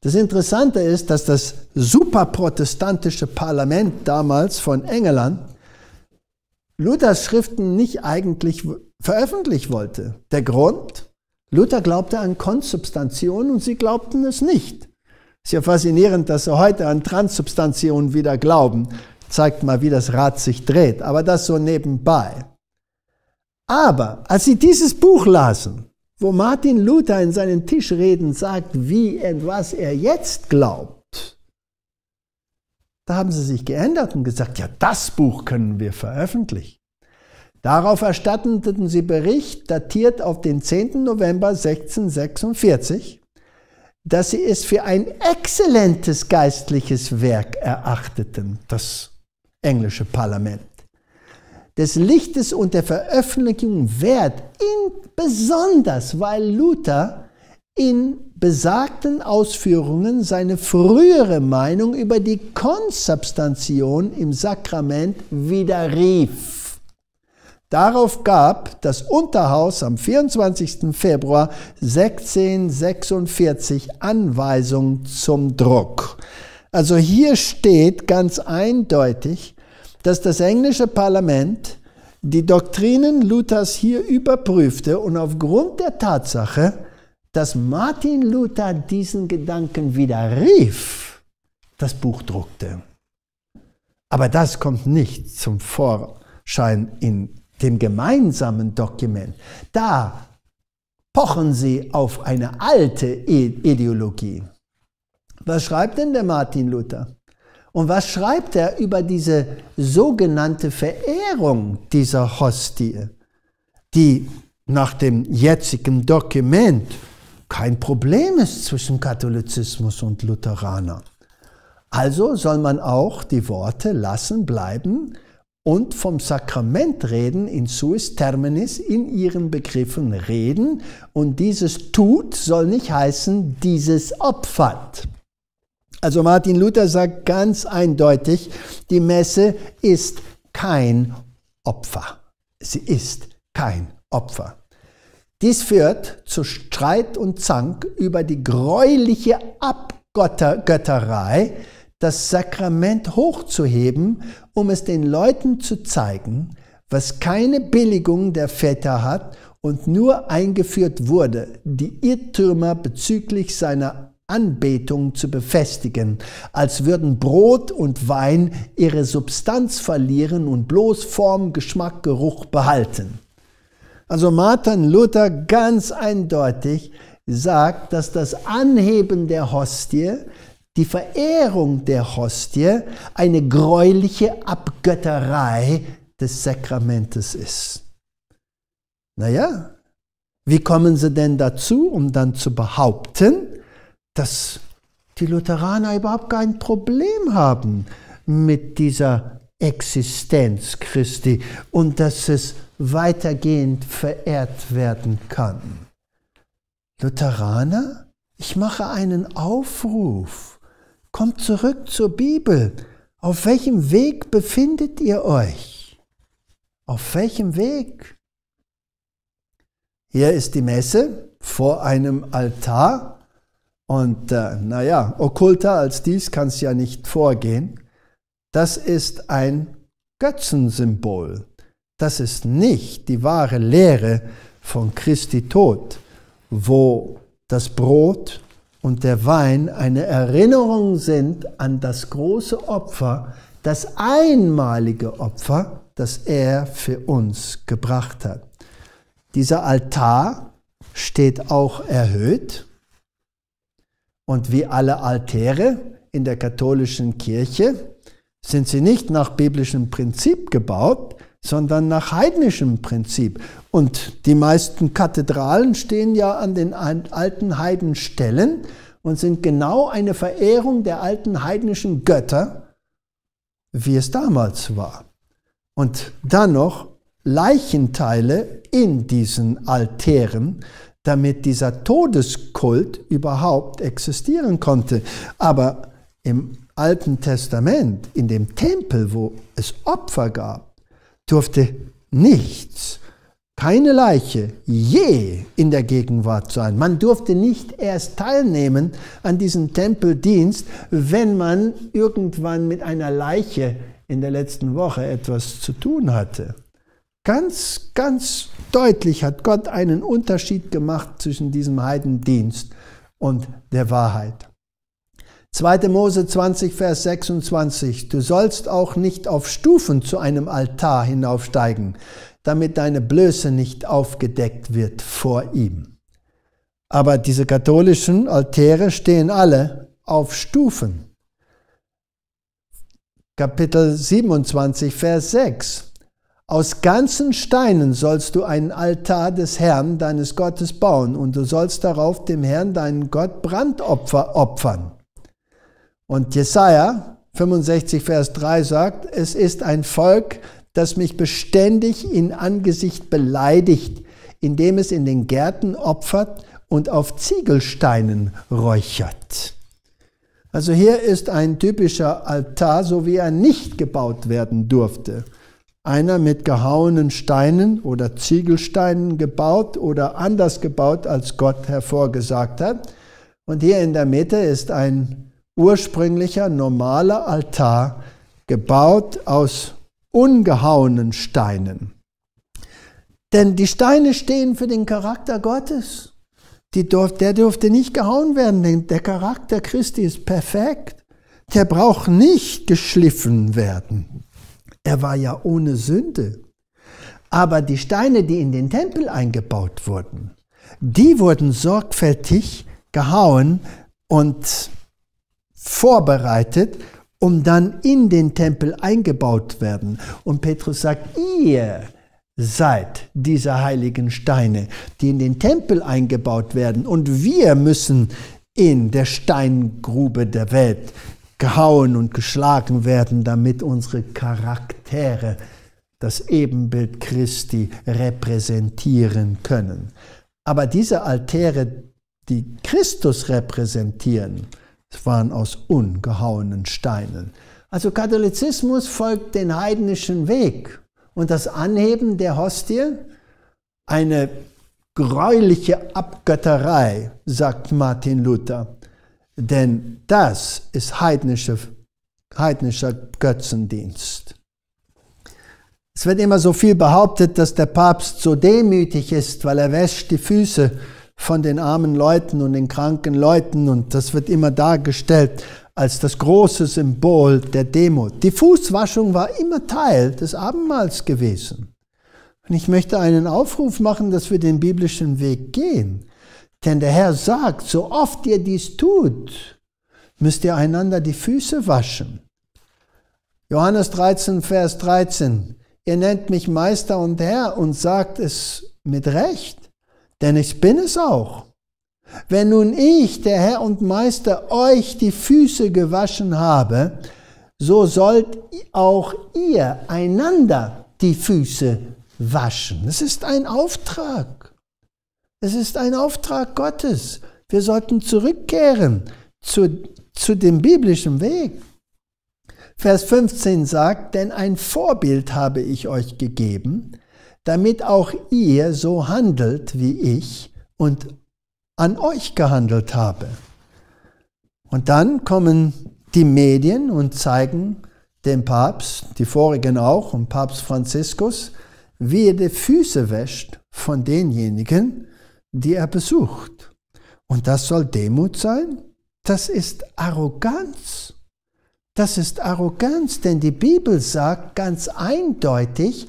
Das Interessante ist, dass das superprotestantische Parlament damals von England Luthers Schriften nicht eigentlich veröffentlichen wollte. Der Grund? Luther glaubte an Konsubstantion und sie glaubten es nicht. Ist ja faszinierend, dass sie heute an Transubstantion wieder glauben. Zeigt mal, wie das Rad sich dreht, aber das so nebenbei. Aber als sie dieses Buch lasen, wo Martin Luther in seinen Tischreden sagt, wie und was er jetzt glaubt, da haben sie sich geändert und gesagt, ja, das Buch können wir veröffentlichen. Darauf erstatteten sie Bericht, datiert auf den 10. November 1646, dass sie es für ein exzellentes geistliches Werk erachteten, das englische Parlament. Des Lichtes und der Veröffentlichung wert, besonders weil Luther in besagten Ausführungen seine frühere Meinung über die Konsubstantion im Sakrament widerrief. Darauf gab das Unterhaus am 24. Februar 1646 Anweisungen zum Druck. Also hier steht ganz eindeutig, dass das englische Parlament die Doktrinen Luthers hier überprüfte und aufgrund der Tatsache, dass Martin Luther diesen Gedanken widerrief, das Buch druckte. Aber das kommt nicht zum Vorschein in dem gemeinsamen Dokument, da pochen sie auf eine alte Ideologie. Was schreibt denn der Martin Luther? Und was schreibt er über diese sogenannte Verehrung dieser Hostie, die nach dem jetzigen Dokument kein Problem ist zwischen Katholizismus und Lutheraner? Also soll man auch die Worte lassen bleiben, und vom Sakrament reden, in suis terminis, in ihren Begriffen reden. Und dieses tut soll nicht heißen, dieses opfert. Also Martin Luther sagt ganz eindeutig, die Messe ist kein Opfer. Sie ist kein Opfer. Dies führt zu Streit und Zank über die greuliche Abgötterei, das Sakrament hochzuheben, um es den Leuten zu zeigen, was keine Billigung der Väter hat und nur eingeführt wurde, die Irrtümer bezüglich seiner Anbetung zu befestigen, als würden Brot und Wein ihre Substanz verlieren und bloß Form, Geschmack, Geruch behalten. Also Martin Luther ganz eindeutig sagt, dass das Anheben der Hostie die Verehrung der Hostie eine greuliche Abgötterei des Sakramentes ist. Naja, wie kommen sie denn dazu, um dann zu behaupten, dass die Lutheraner überhaupt kein Problem haben mit dieser Existenz Christi und dass es weitergehend verehrt werden kann? Lutheraner, ich mache einen Aufruf Kommt zurück zur Bibel. Auf welchem Weg befindet ihr euch? Auf welchem Weg? Hier ist die Messe vor einem Altar. Und äh, naja, okkulter als dies kann es ja nicht vorgehen. Das ist ein Götzensymbol. Das ist nicht die wahre Lehre von Christi Tod, wo das Brot und der Wein eine Erinnerung sind an das große Opfer, das einmalige Opfer, das er für uns gebracht hat. Dieser Altar steht auch erhöht und wie alle Altäre in der katholischen Kirche sind sie nicht nach biblischem Prinzip gebaut, sondern nach heidnischem Prinzip. Und die meisten Kathedralen stehen ja an den alten Heidenstellen und sind genau eine Verehrung der alten heidnischen Götter, wie es damals war. Und dann noch Leichenteile in diesen Altären, damit dieser Todeskult überhaupt existieren konnte. Aber im Alten Testament, in dem Tempel, wo es Opfer gab, durfte nichts, keine Leiche je in der Gegenwart sein. Man durfte nicht erst teilnehmen an diesem Tempeldienst, wenn man irgendwann mit einer Leiche in der letzten Woche etwas zu tun hatte. Ganz, ganz deutlich hat Gott einen Unterschied gemacht zwischen diesem Heidendienst und der Wahrheit. 2. Mose 20, Vers 26. Du sollst auch nicht auf Stufen zu einem Altar hinaufsteigen, damit deine Blöße nicht aufgedeckt wird vor ihm. Aber diese katholischen Altäre stehen alle auf Stufen. Kapitel 27, Vers 6. Aus ganzen Steinen sollst du einen Altar des Herrn, deines Gottes, bauen, und du sollst darauf dem Herrn, deinen Gott, Brandopfer opfern. Und Jesaja 65, Vers 3 sagt, es ist ein Volk, das mich beständig in Angesicht beleidigt, indem es in den Gärten opfert und auf Ziegelsteinen räuchert. Also hier ist ein typischer Altar, so wie er nicht gebaut werden durfte. Einer mit gehauenen Steinen oder Ziegelsteinen gebaut oder anders gebaut, als Gott hervorgesagt hat. Und hier in der Mitte ist ein ursprünglicher normaler Altar, gebaut aus ungehauenen Steinen. Denn die Steine stehen für den Charakter Gottes. Durf, der durfte nicht gehauen werden, denn der Charakter Christi ist perfekt. Der braucht nicht geschliffen werden. Er war ja ohne Sünde. Aber die Steine, die in den Tempel eingebaut wurden, die wurden sorgfältig gehauen und vorbereitet, um dann in den Tempel eingebaut werden. Und Petrus sagt, ihr seid diese heiligen Steine, die in den Tempel eingebaut werden. Und wir müssen in der Steingrube der Welt gehauen und geschlagen werden, damit unsere Charaktere das Ebenbild Christi repräsentieren können. Aber diese Altäre, die Christus repräsentieren, es waren aus ungehauenen Steinen. Also Katholizismus folgt den heidnischen Weg. Und das Anheben der Hostie, eine greuliche Abgötterei, sagt Martin Luther. Denn das ist heidnische, heidnischer Götzendienst. Es wird immer so viel behauptet, dass der Papst so demütig ist, weil er wäscht die Füße von den armen Leuten und den kranken Leuten und das wird immer dargestellt als das große Symbol der Demut. Die Fußwaschung war immer Teil des Abendmahls gewesen. Und ich möchte einen Aufruf machen, dass wir den biblischen Weg gehen. Denn der Herr sagt, so oft ihr dies tut, müsst ihr einander die Füße waschen. Johannes 13, Vers 13. Ihr nennt mich Meister und Herr und sagt es mit Recht denn ich bin es auch. Wenn nun ich, der Herr und Meister, euch die Füße gewaschen habe, so sollt auch ihr einander die Füße waschen. Es ist ein Auftrag. Es ist ein Auftrag Gottes. Wir sollten zurückkehren zu, zu dem biblischen Weg. Vers 15 sagt, denn ein Vorbild habe ich euch gegeben, damit auch ihr so handelt wie ich und an euch gehandelt habe. Und dann kommen die Medien und zeigen dem Papst, die vorigen auch, und Papst Franziskus, wie er die Füße wäscht von denjenigen, die er besucht. Und das soll Demut sein? Das ist Arroganz. Das ist Arroganz, denn die Bibel sagt ganz eindeutig,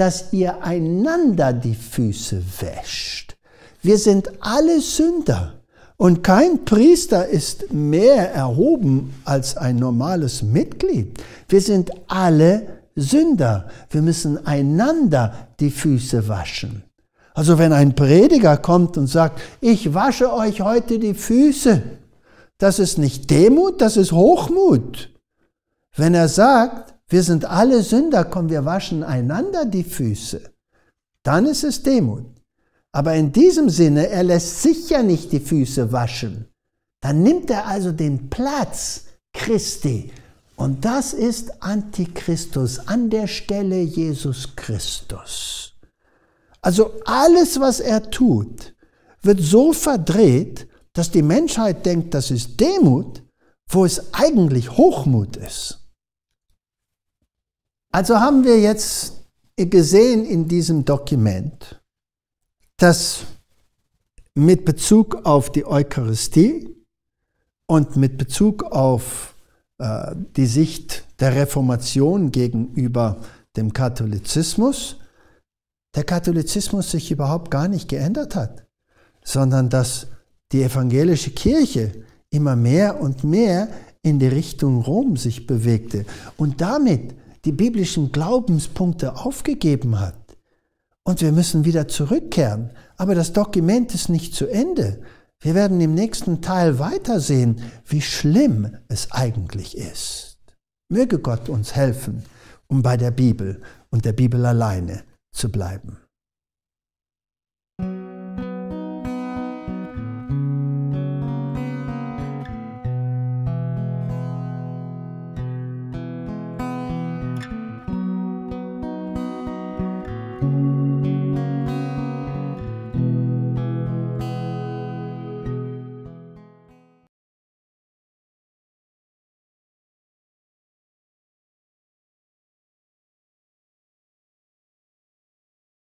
dass ihr einander die Füße wäscht. Wir sind alle Sünder. Und kein Priester ist mehr erhoben als ein normales Mitglied. Wir sind alle Sünder. Wir müssen einander die Füße waschen. Also wenn ein Prediger kommt und sagt, ich wasche euch heute die Füße, das ist nicht Demut, das ist Hochmut. Wenn er sagt, wir sind alle Sünder, komm, wir waschen einander die Füße, dann ist es Demut. Aber in diesem Sinne, er lässt sich ja nicht die Füße waschen. Dann nimmt er also den Platz Christi. Und das ist Antichristus, an der Stelle Jesus Christus. Also alles, was er tut, wird so verdreht, dass die Menschheit denkt, das ist Demut, wo es eigentlich Hochmut ist. Also haben wir jetzt gesehen in diesem Dokument, dass mit Bezug auf die Eucharistie und mit Bezug auf äh, die Sicht der Reformation gegenüber dem Katholizismus, der Katholizismus sich überhaupt gar nicht geändert hat, sondern dass die evangelische Kirche immer mehr und mehr in die Richtung Rom sich bewegte und damit die biblischen Glaubenspunkte aufgegeben hat. Und wir müssen wieder zurückkehren. Aber das Dokument ist nicht zu Ende. Wir werden im nächsten Teil weitersehen, wie schlimm es eigentlich ist. Möge Gott uns helfen, um bei der Bibel und der Bibel alleine zu bleiben.